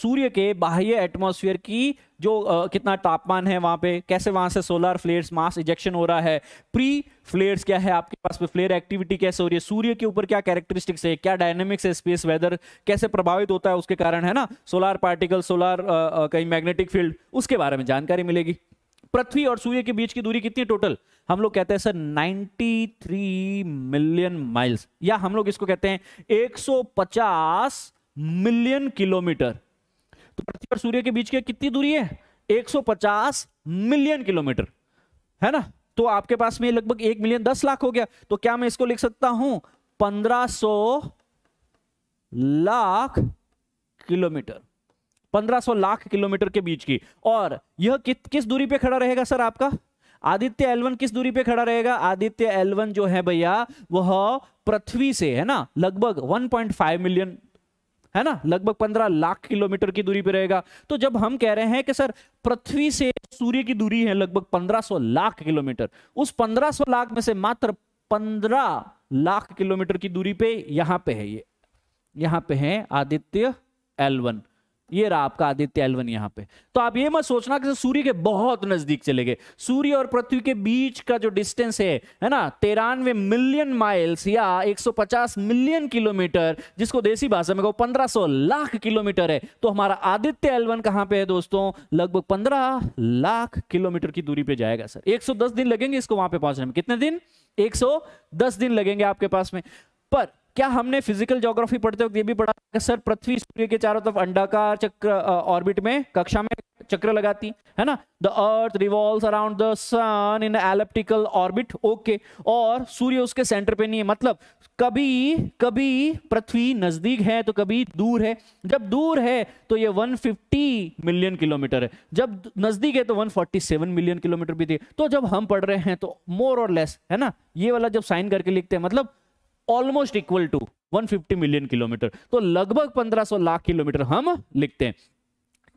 सूर्य के बाह्य एटमॉस्फेयर की जो आ, कितना तापमान है वहां पे कैसे वहां से सोलर फ्लेयर्स मास इजेक्शन हो रहा है प्री फ्लेयर्स क्या है आपके पास में फ्लेयर एक्टिविटी कैसे हो रही है सूर्य के ऊपर क्या कैरेक्टरिस्टिक्स है क्या डायनेमिक्स है स्पेस वेदर कैसे प्रभावित होता है उसके कारण है ना सोलर पार्टिकल सोलर कहीं मैग्नेटिक फील्ड उसके बारे में जानकारी मिलेगी पृथ्वी और सूर्य के बीच की दूरी कितनी टोटल हम लोग कहते हैं सर 93 मिलियन माइल्स या हम लोग इसको कहते हैं 150 मिलियन किलोमीटर तो पृथ्वी और सूर्य के बीच की कितनी दूरी है 150 मिलियन किलोमीटर है ना तो आपके पास में लगभग एक मिलियन दस लाख हो गया तो क्या मैं इसको लिख सकता हूं पंद्रह लाख किलोमीटर 1500 लाख किलोमीटर के बीच की और यह कि, किस दूरी पे खड़ा रहेगा सर आपका आदित्य एलवन किस दूरी पे खड़ा रहेगा आदित्य एलवन जो है भैया वह पृथ्वी से है ना लगभग 1.5 मिलियन है ना लगभग 15 लाख किलोमीटर की दूरी पे रहेगा तो जब हम कह रहे हैं कि सर पृथ्वी से सूर्य की दूरी है लगभग 1500 लाख किलोमीटर उस 1500 लाख में से मात्र 15 लाख किलोमीटर की दूरी पे यहां पे है ये यहां पे है आदित्य एलवन ये रहा आपका आदित्य एलवन यहां यहाँ पे तो आप ये मत सोचना कि सूर्य के बहुत नजदीक चले गए सूर्य और पृथ्वी के बीच का जो डिस्टेंस है है ना तेरानवे मिलियन माइल्स या 150 मिलियन किलोमीटर जिसको देसी भाषा में कहो 1500 लाख किलोमीटर है तो हमारा आदित्य एलवन वन कहाँ पे है दोस्तों लगभग 15 लाख किलोमीटर की दूरी पे जाएगा सर एक दिन लगेंगे इसको वहां पे पहुंचने में कितने दिन एक दिन लगेंगे आपके पास में पर क्या हमने फिजिकल जोग्राफी पढ़ते वक्त ये भी पढ़ा कि सर पृथ्वी सूर्य के चारों तरफ अंडाकार चक्र ऑर्बिट में कक्षा में चक्र लगाती है ना the earth revolve around the sun in elliptical orbit okay और सूर्य उसके सेंटर पे नहीं है मतलब कभी कभी पृथ्वी नजदीक है तो कभी दूर है जब दूर है तो ये 150 मिलियन किलोमीटर है जब नजदीक है तो 147 मिलियन किलोमीटर भी थी तो जब हम पढ़ रहे हैं तो मोर और लेस है ना ये वाला जब साइन करके लिखते हैं मतलब almost equal to 150 million kilometre तो लगभग 1500 लाख किलोमीटर हम लिखते हैं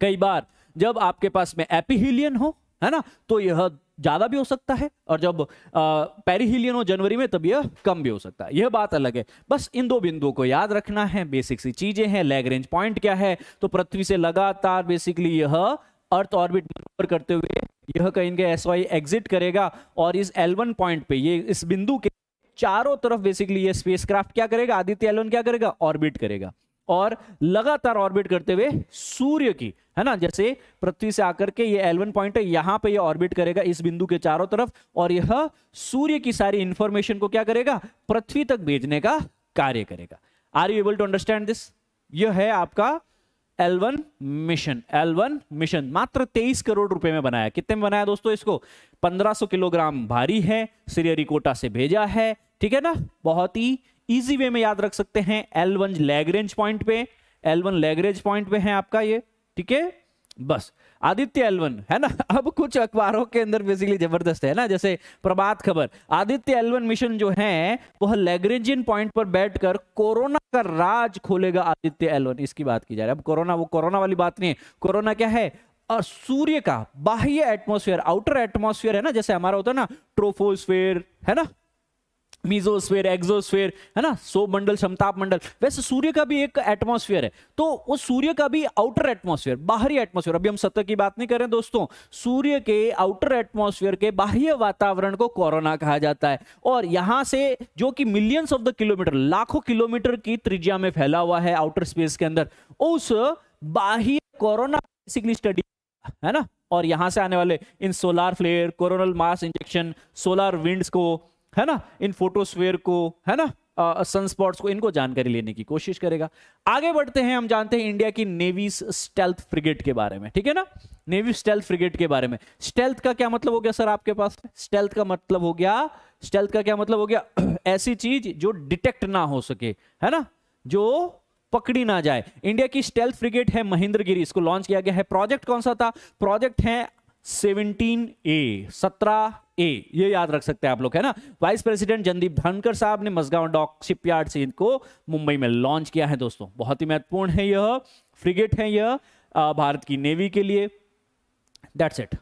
कई बार जब आपके पास में एपीहिलियन हो है ना तो यह ज्यादा भी हो सकता है और जब पेरिहिलियन हो जनवरी में तब यह कम भी हो सकता है यह बात अलग है बस इन दो बिंदुओं को याद रखना है बेसिक सी चीजें हैं लैगरेंज पॉइंट क्या है तो पृथ्वी से लगातार बेसिकली यह अर्थ ऑर्बिट करते हुए यह कहेंगे एस वाई एग्जिट करेगा और इस एलवन पॉइंट पे ये इस बिंदु के चारों तरफ बेसिकली ये स्पेसक्राफ्ट क्या करेगा आदित्य एलोन क्या करेगा ऑर्बिट करेगा और लगातार ऑर्बिट करते हुए सूर्य की है ना जैसे पृथ्वी से आकर के ये एलवन पॉइंट है यहां पे ये ऑर्बिट करेगा इस बिंदु के चारों तरफ और यह सूर्य की सारी इंफॉर्मेशन को क्या करेगा पृथ्वी तक भेजने का कार्य करेगा are you able to understand this यह है आपका एलवन मिशन एलवन मिशन मात्र 23 करोड़ रुपए में बनाया कितने में बनाया दोस्तों इसको 1500 किलोग्राम भारी है हरिकोटा से भेजा है ठीक है ना बहुत ही इजी वे में याद रख सकते हैं एलवन लैगरेंज पॉइंट पे एलवन लैगरेंज पॉइंट पे है आपका ये ठीक है बस आदित्य एलवन है ना अब कुछ अखबारों के अंदर बेसिकली जबरदस्त है ना जैसे प्रभात खबर आदित्य एलवन मिशन जो है वह लेग्रेजियन पॉइंट पर बैठकर कोरोना का राज खोलेगा आदित्य एलवन इसकी बात की जा रही है अब कोरोना वो कोरोना वाली बात नहीं है कोरोना क्या है और सूर्य का बाह्य एटमोस्फेयर आउटर एटमोस्फेयर है ना जैसे हमारा होता है ना ट्रोफोस्फेयर है ना मीजोस्फेयर एक्सोस्फेयर है ना सो मंडल समताप मंडल वैसे सूर्य का भी एक एटमॉस्फेयर है तो वो सूर्य का भी आउटर एटमॉस्फेयर बाहरी एटमॉस्फेयर अभी हम सतह की बात नहीं कर रहे दोस्तों सूर्य के आउटर एटमॉस्फेयर के बाह्य वातावरण को कोरोना कहा जाता है और यहां से जो कि मिलियंस ऑफ द किलोमीटर लाखों किलोमीटर की त्रिज्या में फैला हुआ है आउटर स्पेस के अंदर उस बाह्य कोरोना बेसिकली स्टडी है ना और यहां से आने वाले इन solar flare coronal mass injection solar winds को है ना इन फोटोस्फेयर को है ना सनस्पॉट्स को इनको जानकारी लेने की कोशिश करेगा आगे बढ़ते हैं हम जानते हैं इंडिया की नेवी स्टेल्थ फ्रिगेट के बारे में ठीक है ना नेवी स्टेल्थ फ्रिगेट के बारे में स्टेल्थ का क्या मतलब हो गया सर आपके पास स्टेल्थ का मतलब हो गया स्टेल्थ का क्या मतलब हो गया ऐसी चीज जो डिटेक्ट ना हो सके है ना जो पकड़ी ना जाए इंडिया की स्टेल्थ फ्रिगेट है महेंद्र गिरी इसको लॉन्च किया गया है प्रोजेक्ट कौन सा था प्रोजेक्ट है सेवनटीन ए सत्रह ए ये याद रख सकते हैं आप लोग है ना वाइस प्रेसिडेंट जनदीप धनकर साहब ने मजगांव डॉक शिपयार्ड से इनको मुंबई में लॉन्च किया है दोस्तों बहुत ही महत्वपूर्ण है यह फ्रिगेट है यह भारत की नेवी के लिए दैट्स इट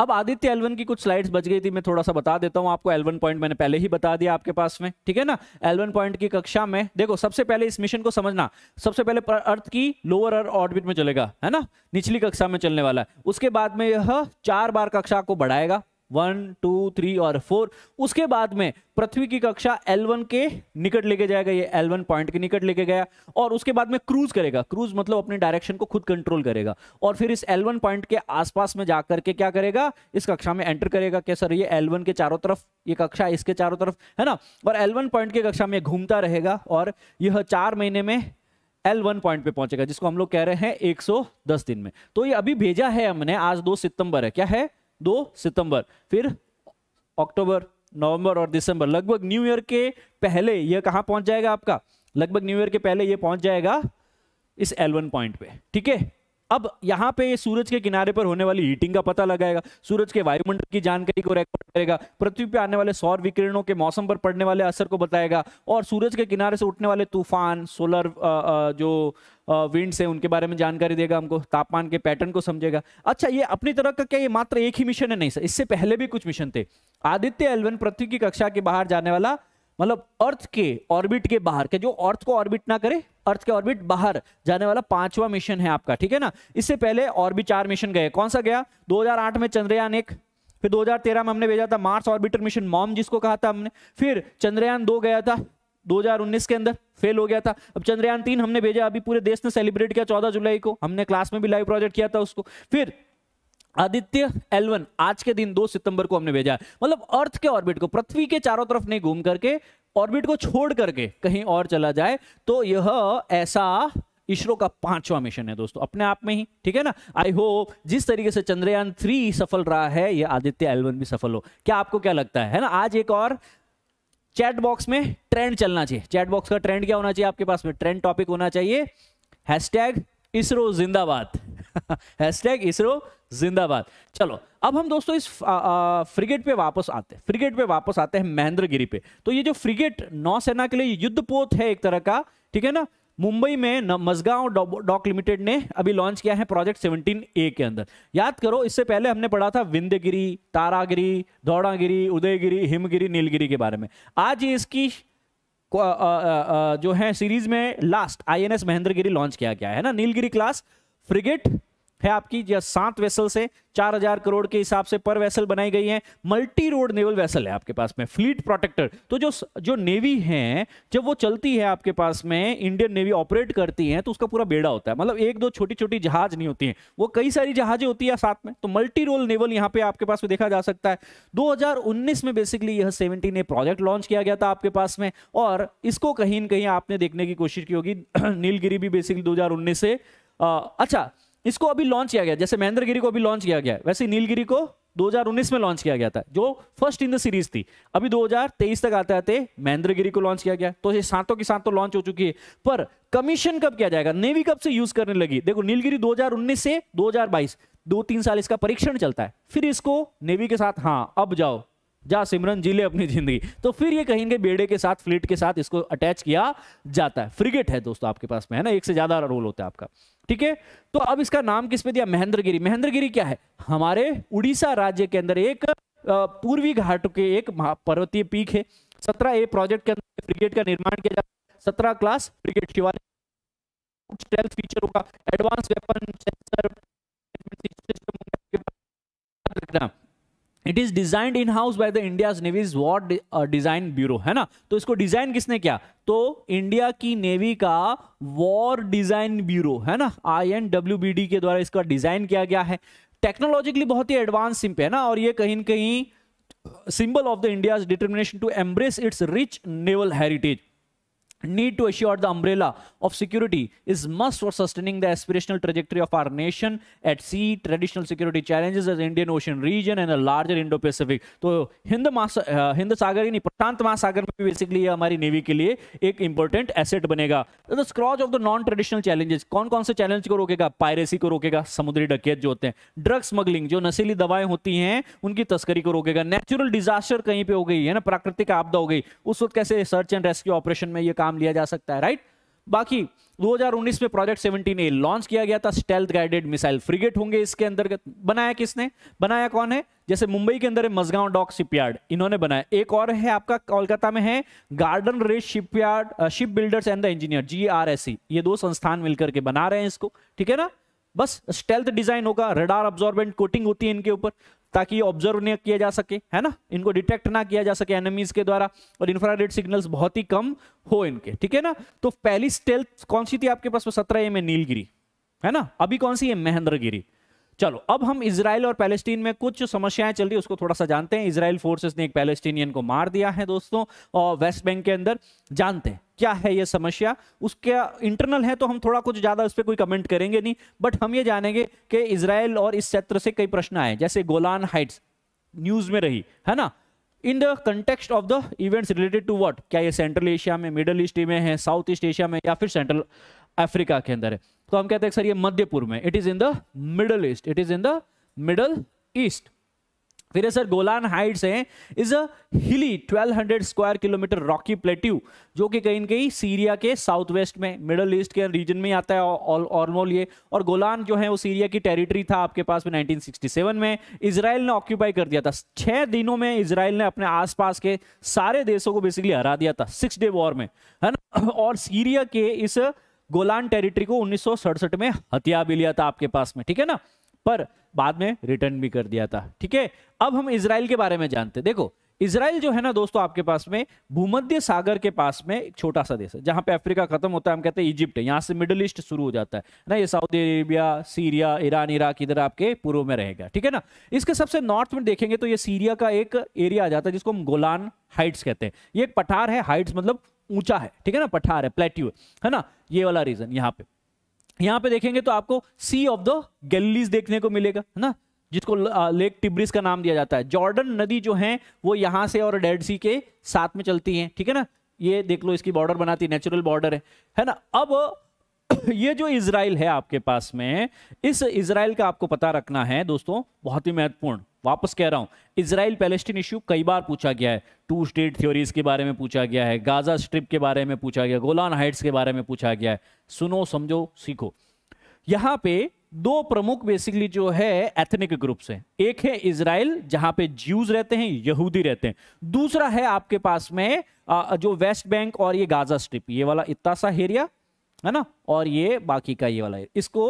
अब आदित्य एलवन की कुछ स्लाइड्स बच गई थी मैं थोड़ा सा बता देता हूँ आपको एलवन पॉइंट मैंने पहले ही बता दिया आपके पास में ठीक है ना एलवन पॉइंट की कक्षा में देखो सबसे पहले इस मिशन को समझना सबसे पहले अर्थ की लोअर अर्थ ऑर्बिट में चलेगा है ना निचली कक्षा में चलने वाला है उसके बाद में यह चार बार कक्षा को बढ़ाएगा वन टू थ्री और फोर उसके बाद में पृथ्वी की कक्षा L1 के निकट लेके जाएगा ये L1 पॉइंट के निकट लेके गया और उसके बाद में क्रूज करेगा क्रूज मतलब अपने डायरेक्शन को खुद कंट्रोल करेगा और फिर इस L1 पॉइंट के आसपास में जाकर के क्या करेगा इस कक्षा में एंटर करेगा क्या सर ये L1 के चारों तरफ ये कक्षा इसके चारों तरफ है ना और L1 पॉइंट के कक्षा में घूमता रहेगा और यह चार महीने में एल वन पॉइंट पे पहुंचेगा जिसको हम लोग कह रहे हैं 110 दिन में तो ये अभी भेजा है हमने आज दो सितंबर है क्या है दो सितंबर फिर अक्टूबर नवंबर और दिसंबर लगभग न्यू ईयर के पहले यह कहां पहुंच जाएगा आपका लगभग न्यू ईयर के पहले यह पहुंच जाएगा इस एलवन पॉइंट पे ठीक है अब यहाँ पे सूरज के किनारे पर होने वाली हीटिंग का पता लगाएगा सूरज के वायुमंडल की जानकारी को रिकॉर्ड करेगा पृथ्वी पे आने वाले सौर विकिरणों के मौसम पर पड़ने वाले असर को बताएगा और सूरज के किनारे से उठने वाले तूफान सोलर आ, आ, जो विंड्स है उनके बारे में जानकारी देगा हमको तापमान के पैटर्न को समझेगा अच्छा ये अपनी तरह का क्या ये मात्र एक ही मिशन है नहीं सर इससे पहले भी कुछ मिशन थे आदित्य एलवन पृथ्वी की कक्षा के बाहर जाने वाला मतलब अर्थ के ऑर्बिट के बाहर के जो अर्थ को ऑर्बिट ना करे अर्थ के ऑर्बिट बाहर जाने वाला पांचवा मिशन है आपका ठीक है ना इससे पहले और भी चार मिशन गए कौन सा गया 2008 में चंद्रयान एक फिर 2013 में हमने भेजा था मार्स ऑर्बिटर मिशन मॉम जिसको कहा था हमने फिर चंद्रयान दो गया था 2019 के अंदर फेल हो गया था अब चंद्रयान तीन हमने भेजा अभी पूरे देश ने सेलिब्रेट किया 14 जुलाई को हमने क्लास में भी लाइव प्रोजेक्ट किया था उसको फिर आदित्य एलवन आज के दिन 2 सितंबर को हमने भेजा मतलब अर्थ के ऑर्बिट को पृथ्वी के चारों तरफ नहीं घूम करके ऑर्बिट को छोड़ करके कहीं और चला जाए तो यह ऐसा इसरो का पांचवा मिशन है दोस्तों अपने आप में ही ठीक है ना आई होप जिस तरीके से चंद्रयान थ्री सफल रहा है यह आदित्य एलवन भी सफल हो क्या आपको क्या लगता है, है ना आज एक और चैट बॉक्स में ट्रेंड चलना चाहिए चैट बॉक्स का ट्रेंड क्या होना चाहिए आपके पास में ट्रेंड टॉपिक होना चाहिए टैग इसरो जिंदाबाद हैशटैग इसरो जिंदाबाद चलो अब हम दोस्तों इस फ्रिगेट पे वापस आते हैं फ्रिगेट पे वापस आते हैं महेंद्रगिरी पे तो ये जो फ्रिगेट नौसेना के लिए युद्ध पोत है एक तरह का ठीक है ना मुंबई में मजगांव डॉक लिमिटेड ने अभी लॉन्च किया है प्रोजेक्ट 17 ए के अंदर याद करो इससे पहले हमने पढ़ा था विंध्यगिरी तारागिरी धौड़ागिरी उदयगिरी हिमगिरी नीलगिरी के बारे में आज इसकी आ, आ, आ, जो है सीरीज में लास्ट आईएनएस महेंद्रगिरी लॉन्च किया गया है ना नीलगिरी क्लास फ्रिगेट है आपकी या सात वेसल से चार हजार करोड़ के हिसाब से पर वेसल बनाई गई है मल्टी रोड नेवल वेसल है आपके पास में फ्लीट प्रोटेक्टर तो जो जो नेवी है जब वो चलती है आपके पास में इंडियन नेवी ऑपरेट करती है तो उसका पूरा बेड़ा होता है मतलब एक दो छोटी छोटी जहाज नहीं होती है वो कई सारी जहाजें होती है साथ में तो मल्टी रोल नेवल यहाँ पे आपके पास में देखा जा सकता है दो में बेसिकली यह सेवनटीन ए प्रोजेक्ट लॉन्च किया गया था आपके पास में और इसको कहीं ना कहीं आपने देखने की कोशिश की होगी नीलगिरी भी बेसिकली दो से आ, अच्छा इसको अभी लॉन्च किया गया जैसे महेंद्र गिरी को अभी लॉन्च किया गया वैसे नीलगिरी को 2019 में लॉन्च किया गया था जो फर्स्ट इन द सीरीज थी अभी 2023 तक आते आते तो महेंद्र गिरी को लॉन्च किया गया तो ये सातों की तो लॉन्च हो चुकी है पर कमीशन कब किया जाएगा नेवी कब से यूज करने लगी देखो नीलगिरी 2019 से 2022 दो तीन साल इसका परीक्षण चलता है फिर इसको नेवी के साथ हाँ अब जाओ जा सिमरन जी ले अपनी जिंदगी तो फिर ये कहेंगे बेड़े के साथ फ्लिट के साथ इसको अटैच किया जाता है फ्रिगेट है दोस्तों आपके पास में है ना एक से ज्यादा रोल होता है आपका ठीक है तो अब इसका नाम किस पे दिया महेंद्रगिरी महेंद्रगिरी क्या है हमारे उड़ीसा राज्य के अंदर एक पूर्वी घाट के एक पर्वतीय पीक है सत्रह ए प्रोजेक्ट के अंदर ब्रिगेड का निर्माण किया जाता है सत्रह क्लास ब्रिगेड शिवालय स्टेल्थ फीचर होगा एडवांस वेपन सेंसर सिस्टम रखना it is designed in house by the India navy's war design bureau है ना तो इसको डिजाइन किसने किया तो इंडिया की नेवी का वॉर डिजाइन ब्यूरो है ना I N W B D के द्वारा इसका डिजाइन किया गया है टेक्नोलॉजिकली बहुत ही एडवांस सिंप है ना और ये कहीं ना कहीं symbol of the India determination to embrace its rich naval heritage need to assure the umbrella of security is must for sustaining the aspirational trajectory of our nation at sea traditional security challenges as indian ocean region and a larger indo pacific तो हिंद महासा हिंद सागर ही नहीं प्रशांत महासागर में भी बेसिकली ये हमारी नेवी के लिए एक इंपॉर्टेंट एसेट बनेगा the scorch of the non traditional challenges कौन कौन से चैलेंज को रोकेगा पायरेसी को रोकेगा समुद्री डकैत जो होते हैं ड्रग स्मगलिंग जो नशीली दवाएं होती हैं उनकी तस्करी को रोकेगा नेचुरल डिजास्टर कहीं पे हो गई है ना प्राकृतिक आपदा हो गई उस वक्त कैसे सर्च एंड रेस्क्यू ऑपरेशन में ये काम लिया जा सकता है राइट बाकी 2019 में प्रोजेक्ट 17 ए लॉन्च किया गया था स्टेल्थ गाइडेड मिसाइल फ्रिगेट होंगे इसके अंदर बनाया किसने बनाया कौन है जैसे मुंबई के अंदर है मजगांव डॉक शिपयार्ड इन्होंने बनाया एक और है आपका कोलकाता में है Garden Reach shipyard ship builders and the engineer जी ये दो संस्थान मिलकर के बना रहे हैं इसको ठीक है ना बस स्टेल्थ डिजाइन होगा रडार ऑब्जॉर्बेंट कोटिंग होती है इनके ऊपर ताकि ऑब्जर्व नहीं किया जा सके है ना इनको डिटेक्ट ना किया जा सके एनिमीज के द्वारा और इंफ्रारेड सिग्नल्स बहुत ही कम हो इनके ठीक है ना तो पहली स्टेल्थ कौन सी थी आपके पास सत्रह ए नीलगिरी है ना अभी कौन सी है महेंद्रगिरी चलो अब हम इसराइल और पैलेस्टीन में कुछ समस्याएं चल रही है उसको थोड़ा सा जानते हैं इसराइल फोर्सेस ने एक पैलेस्टीनियन को मार दिया है दोस्तों और वेस्ट बैंक के अंदर जानते हैं क्या है ये समस्या उसके इंटरनल है तो हम थोड़ा कुछ ज्यादा उस पर कोई कमेंट करेंगे नहीं बट हम ये जानेंगे कि इसराइल और इस क्षेत्र से कई प्रश्न आए जैसे गोलान हाइट्स न्यूज में रही है ना in the context of the events related to what क्या ये सेंट्रल एशिया में मिडल ईस्ट में है साउथ ईस्ट एशिया में या फिर सेंट्रल अफ्रीका के अंदर है तो हम कहते हैं सर ये मध्य पूर्व में it is in the Middle East it is in the Middle East फिर सर गोलान हाइट्स है is a hilly 1200 square kilometre Rocky plateau जो कि कहीं कहीं सीरिया के साउथ वेस्ट में मिडल ईस्ट के रीजन में आता है ऑलमोल ये और गोलान जो है वो सीरिया की टेरिटरी था आपके पास में 1967 में इसराइल ने ऑक्यूपाई कर दिया था छह दिनों में इसराइल ने अपने आसपास के सारे देशों को बेसिकली हरा दिया था सिक्स डे वॉर में है ना और सीरिया के इस गोलान टेरिटरी को उन्नीस में हथिया भी लिया था आपके पास में ठीक है ना पर बाद में रिटर्न भी कर दिया था ठीक है अब हम इसराइल के बारे में जानते देखो इसराइल जो है ना दोस्तों आपके पास में भूमध्य सागर के पास में एक छोटा सा देश है जहां पे अफ्रीका खत्म होता है हम कहते हैं इजिप्ट है यहाँ से मिडिल ईस्ट शुरू हो जाता है ना ये Saudi Arabia Syria Iran Iraq इधर आपके पूर्व में रहेगा ठीक है ना इसके सबसे नॉर्थ में देखेंगे तो ये सीरिया का एक एरिया आ जाता है जिसको हम गोलान हाइट्स कहते हैं ये एक पठार है हाइट्स मतलब ऊंचा है ठीक है ना पठार है प्लेट्यू है ना ये वाला रीजन यहाँ पे यहाँ पे देखेंगे तो आपको सी ऑफ द गैलीज देखने को मिलेगा है ना जिसको लेक टिब्रिस का नाम दिया जाता है जॉर्डन नदी जो है वो यहां से और डेड सी के साथ में चलती है ठीक है ना ये देख लो इसकी बॉर्डर बनाती है नेचुरल बॉर्डर है है ना अब ये जो इसराइल है आपके पास में इस इजराइल का आपको पता रखना है दोस्तों बहुत ही महत्वपूर्ण वापस कह रहा हूं इसराइल पैलेस्टीन इश्यू कई बार पूछा गया है टू स्टेट थ्योरीज के बारे में पूछा गया है गाजा स्ट्रिप के बारे में पूछा गया गोलान हाइट्स के बारे में पूछा गया है सुनो समझो सीखो यहां पे दो प्रमुख बेसिकली जो है एथनिक ग्रुप्स हैं एक है इसराइल जहां पे ज्यूज रहते हैं यहूदी रहते हैं दूसरा है आपके पास में जो वेस्ट बैंक और ये गाजा स्ट्रिप ये वाला इतना सा एरिया है ना और ये बाकी का ये वाला है इसको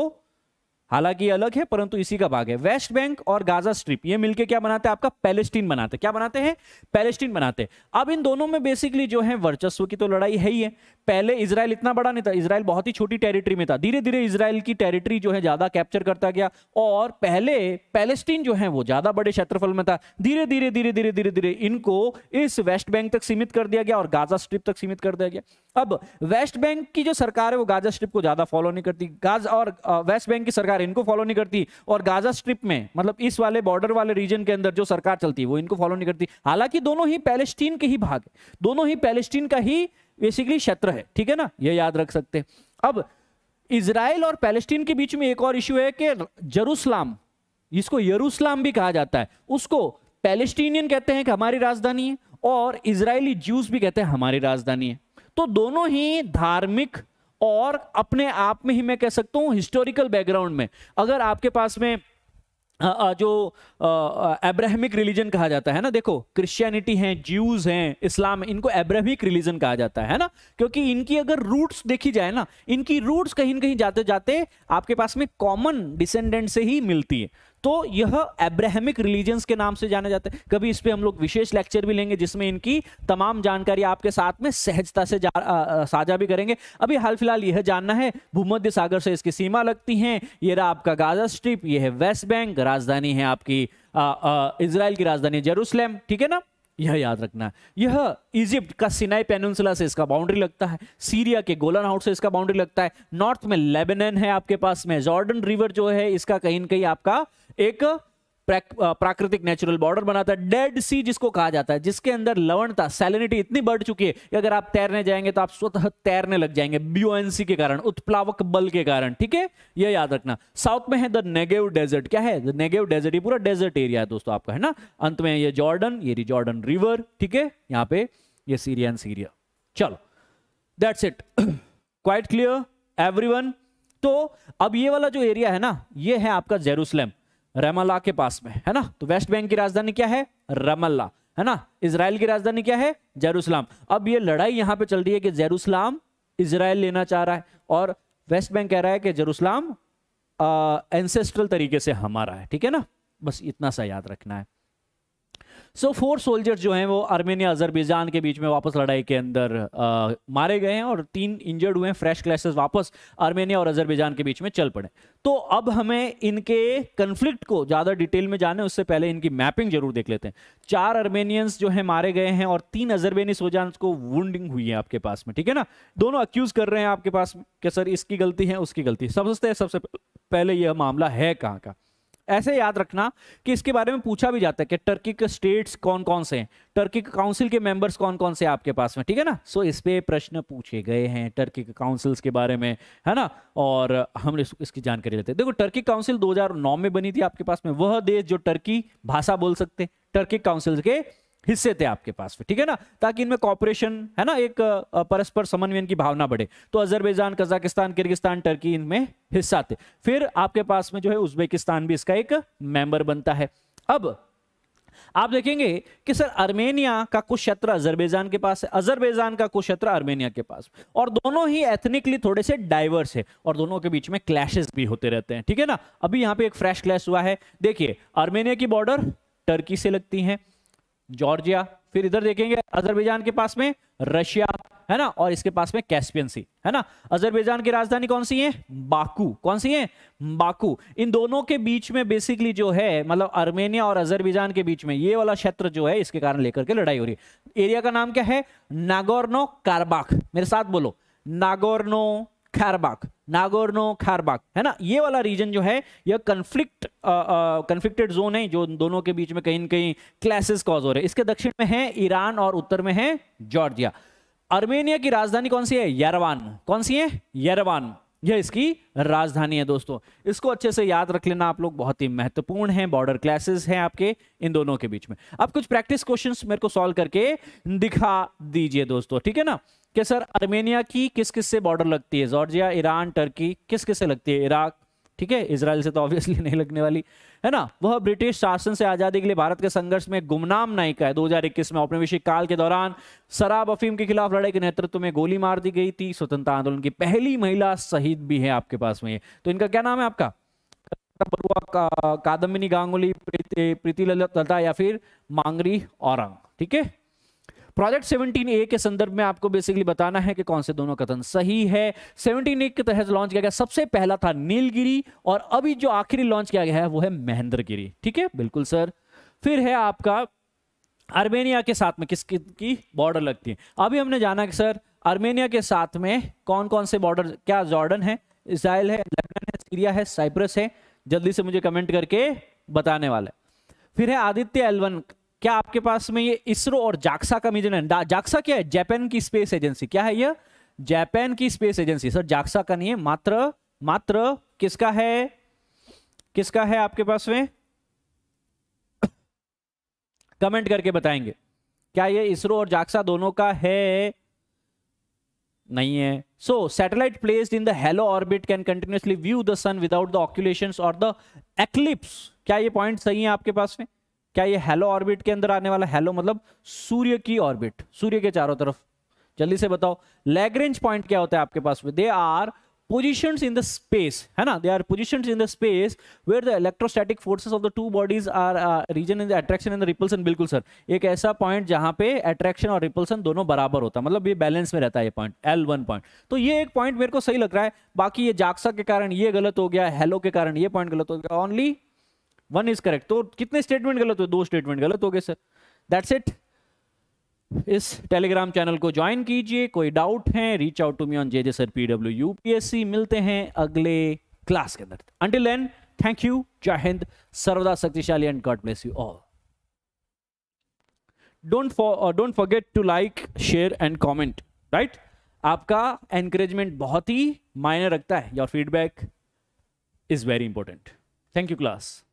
हालांकि अलग है परंतु इसी का भाग है वेस्ट बैंक और गाजा स्ट्रिप ये मिलके क्या बनाते हैं आपका पैलेस्टीन बनाते हैं क्या बनाते हैं पैलेस्टीन बनाते हैं अब इन दोनों में बेसिकली जो है वर्चस्व की तो लड़ाई है ही है पहले इसराइल इतना बड़ा नहीं था इसराइल बहुत ही छोटी टेरिटरी में था धीरे धीरे इसराइल की टेरिटरी जो है ज्यादा कैप्चर करता गया और पहले पैलेस्टीन जो है वो ज्यादा बड़े क्षेत्रफल में था धीरे धीरे धीरे धीरे धीरे धीरे इनको इस वेस्ट बैंक तक सीमित कर दिया गया और गाजा स्ट्रिप तक सीमित कर दिया गया अब वेस्ट बैंक की जो सरकार है वो गाजा स्ट्रिप को ज्यादा फॉलो नहीं करती गाजा और वेस्ट बैंक की सरकार सरकार इनको फॉलो नहीं करती और गाजा स्ट्रिप में मतलब इस वाले बॉर्डर वाले रीजन के अंदर जो सरकार चलती है वो इनको फॉलो नहीं करती हालांकि दोनों ही पैलेस्टीन के ही भाग दोनों ही पैलेस्टीन का ही बेसिकली क्षेत्र है ठीक है ना ये याद रख सकते अब इसराइल और पैलेस्टीन के बीच में एक और इश्यू है कि जरूसलाम इसको यरूसलाम भी कहा जाता है उसको पैलेस्टीनियन कहते हैं कि हमारी राजधानी है और इसराइली ज्यूस भी कहते हैं हमारी राजधानी है तो दोनों ही धार्मिक और अपने आप में ही मैं कह सकता हूँ हिस्टोरिकल बैकग्राउंड में अगर आपके पास में जो एब्राहमिक रिलीजन कहा जाता है ना देखो क्रिश्चियनिटी है ज्यूज हैं इस्लाम इनको एब्राहमिक रिलीजन कहा जाता है ना क्योंकि इनकी अगर रूट्स देखी जाए ना इनकी रूट्स कहीं ना कहीं जाते जाते आपके पास में कॉमन डिसेंडेंट से ही मिलती है तो यह एब्राहमिक रिलीजन्स के नाम से जाना जाता है कभी इस पर हम लोग विशेष लेक्चर भी लेंगे जिसमें इनकी तमाम जानकारी आपके साथ में सहजता से साझा भी करेंगे अभी हाल फिलहाल यह जानना है भूमध्य सागर से इसकी सीमा लगती है यह रहा आपका गाजा स्ट्रिप यह है वेस्ट बैंक राजधानी है आपकी इसराइल की राजधानी जेरूसलम ठीक है ना यह याद रखना है यह इजिप्ट का सिनाई पेनसुला से इसका बाउंड्री लगता है सीरिया के गोलन हाउट से इसका बाउंड्री लगता है नॉर्थ में लेबनन है आपके पास में जॉर्डन रिवर जो है इसका कहीं ना कहीं आपका एक प्राकृतिक नेचुरल बॉर्डर बनाता है डेड सी जिसको कहा जाता है जिसके अंदर लवणता सैलिनिटी इतनी बढ़ चुकी है कि अगर आप तैरने जाएंगे तो आप स्वतः तैरने लग जाएंगे ब्यूएनसी के कारण उत्प्लावक बल के कारण ठीक है यह याद रखना साउथ में है द नेगेव डेजर्ट क्या है द नेगेव डेजर्ट ये पूरा डेजर्ट एरिया है दोस्तों आपका है ना अंत में ये जॉर्डन ये जॉर्डन रिवर ठीक है यहां पर यह सीरिया एंड सीरिया चलो that's it quite clear one तो अब ये वाला जो एरिया है ना ये है आपका जेरूसलम रमल्ला के पास में है ना तो वेस्ट बैंक की राजधानी क्या है रमल्ला है ना इसराइल की राजधानी क्या है जेरूसलाम अब ये लड़ाई यहां पे चल रही है कि जेरूसलाम इसराइल लेना चाह रहा है और वेस्ट बैंक कह रहा है कि जेरूसलाम एंसेस्ट्रल तरीके से हमारा है ठीक है ना बस इतना सा याद रखना है सो फोर सोल्जर्स जो हैं वो आर्मेनिया अजरबैजान के बीच में वापस लड़ाई के अंदर आ, मारे गए हैं और तीन इंजर्ड हुए हैं फ्रेश क्लैशेस वापस आर्मेनिया और अजरबैजान के बीच में चल पड़े तो अब हमें इनके कन्फ्लिक्ट को ज़्यादा डिटेल में जाने उससे पहले इनकी मैपिंग जरूर देख लेते हैं चार आर्मेनियंस जो हैं मारे गए हैं और तीन अजरबेनी सोजान को वुंडिंग हुई है आपके पास में ठीक है ना दोनों अक्यूज कर रहे हैं आपके पास कि सर इसकी गलती है उसकी गलती समझते हैं सबसे पहले यह मामला है कहाँ का ऐसे याद रखना कि इसके बारे में पूछा भी जाता है कि टर्की के स्टेट्स कौन कौन से हैं टर्की के काउंसिल के मेंबर्स कौन कौन से आपके पास में ठीक है ना सो इस पे प्रश्न पूछे गए हैं टर्की के काउंसिल्स के बारे में है ना और हम इस, इसकी जानकारी लेते हैं देखो टर्की काउंसिल 2009 में बनी थी आपके पास में वह देश जो टर्की भाषा बोल सकते टर्की काउंसिल के हिस्से थे आपके पास ठीक है ना ताकि इनमें कॉपरेशन है ना एक परस्पर समन्वयन की भावना बढ़े तो अजरबैजान कजाकिस्तान किर्गिस्तान टर्की इनमें हिस्सा थे फिर आपके पास में जो है उज्बेकिस्तान भी इसका एक मेंबर बनता है अब आप देखेंगे कि सर अर्मेनिया का कुछ क्षेत्र अजरबैजान के पास है अजरबैजान का कुछ क्षेत्र अर्मेनिया के पास और दोनों ही एथनिकली थोड़े से डाइवर्स है और दोनों के बीच में क्लैशेस भी होते रहते हैं ठीक है ना अभी यहाँ पे एक फ्रेश क्लैश हुआ है देखिए अर्मेनिया की बॉर्डर टर्की से लगती है जॉर्जिया फिर इधर देखेंगे अजरबैजान के पास में रशिया है ना और इसके पास में कैस्पियन सी है ना अजरबैजान की राजधानी कौन सी है बाकू कौन सी है बाकू इन दोनों के बीच में बेसिकली जो है मतलब अर्मेनिया और अजरबैजान के बीच में ये वाला क्षेत्र जो है इसके कारण लेकर के लड़ाई हो रही है एरिया का नाम क्या है नागोरनो कारबाक मेरे साथ बोलो नागोर्नो कारबाक नागोर्नो खारबाग है ना ये वाला रीजन जो है यह कंफ्लिक्ट कंफ्लिक्टेड जोन है जो दोनों के बीच में कहीं ना कहीं क्लासेस कॉज हो रहे हैं इसके दक्षिण में है ईरान और उत्तर में है जॉर्जिया अर्मेनिया की राजधानी कौन सी है यरवान कौन सी है यरवान यह इसकी राजधानी है दोस्तों इसको अच्छे से याद रख लेना आप लोग बहुत ही महत्वपूर्ण है बॉर्डर क्लासेस हैं आपके इन दोनों के बीच में अब कुछ प्रैक्टिस क्वेश्चंस मेरे को सॉल्व करके दिखा दीजिए दोस्तों ठीक है ना कि सर आर्मेनिया की किस किस से बॉर्डर लगती है जॉर्जिया ईरान टर्की किस किस से लगती है इराक ठीक है इसराइल से तो ऑब्वियसली नहीं लगने वाली है ना वह ब्रिटिश शासन से आजादी के लिए भारत के संघर्ष में गुमनाम नायिका है इक्कीस में औपनिवेशिक काल के दौरान शराब अफीम के खिलाफ लड़ाई के नेतृत्व में गोली मार दी गई थी स्वतंत्रता आंदोलन की पहली महिला शहीद भी है आपके पास में तो इनका क्या नाम है आपका बरुआ का, कादम्बिनी गांगुली प्रीति प्रीति या फिर मांगरी औरंग ठीक है प्रोजेक्ट सेवनटीन ए के संदर्भ में आपको बेसिकली बताना है कि कौन से दोनों कथन सही है सेवनटीन ए के तहत लॉन्च किया गया सबसे पहला था नीलगिरी और अभी जो आखिरी लॉन्च किया गया है वो है महेंद्रगिरी ठीक है बिल्कुल सर फिर है आपका आर्मेनिया के साथ में किसकी की बॉर्डर लगती है अभी हमने जाना कि सर आर्मेनिया के साथ में कौन कौन से बॉर्डर क्या जॉर्डन है इसराइल है लेबनान है सीरिया है साइप्रस है जल्दी से मुझे कमेंट करके बताने वाला है फिर है आदित्य एलवन क्या आपके पास में ये इसरो और जाक्सा का मिजन है जाक्सा क्या है जापान की स्पेस एजेंसी क्या है ये जापान की स्पेस एजेंसी सर जाक्सा का नहीं है मात्र मात्र किसका है किसका है आपके पास में कमेंट करके बताएंगे क्या ये इसरो और जाक्सा दोनों का है नहीं है so satellite placed in the halo orbit can continuously view the sun without the occultation और द एक्लिप्स क्या ये पॉइंट सही है आपके पास में क्या ये हेलो ऑर्बिट के अंदर आने वाला हेलो मतलब सूर्य की ऑर्बिट सूर्य के चारों तरफ जल्दी से बताओ लैग्रेंज पॉइंट क्या होता है आपके पास में they are position in the space है ना they are position in the space where the electrostatic forces of the two bodies are region in the attraction in the repulsion बिल्कुल सर एक ऐसा पॉइंट जहां पे अट्रैक्शन और रिपल्सन दोनों बराबर होता है मतलब ये बैलेंस में रहता है ये पॉइंट एल वन पॉइंट तो ये एक पॉइंट मेरे को सही लग रहा है बाकी ये जाक्सा के कारण ये गलत हो गया हेलो के कारण ये पॉइंट गलत हो गया ओनली वन इज करेक्ट तो कितने स्टेटमेंट गलत हुए दो स्टेटमेंट गलत हो गए सर दैट्स इट इस टेलीग्राम चैनल को ज्वाइन कीजिए कोई डाउट है reach out to me on J J sir P W W U P S C मिलते हैं अगले क्लास के अंदर अंटिल देन थैंक यू जय हिंद सर्वदा शक्तिशाली and God bless you all don't don't forget to like share and comment right आपका एनकरेजमेंट बहुत ही मायने रखता है your feedback is very important thank you class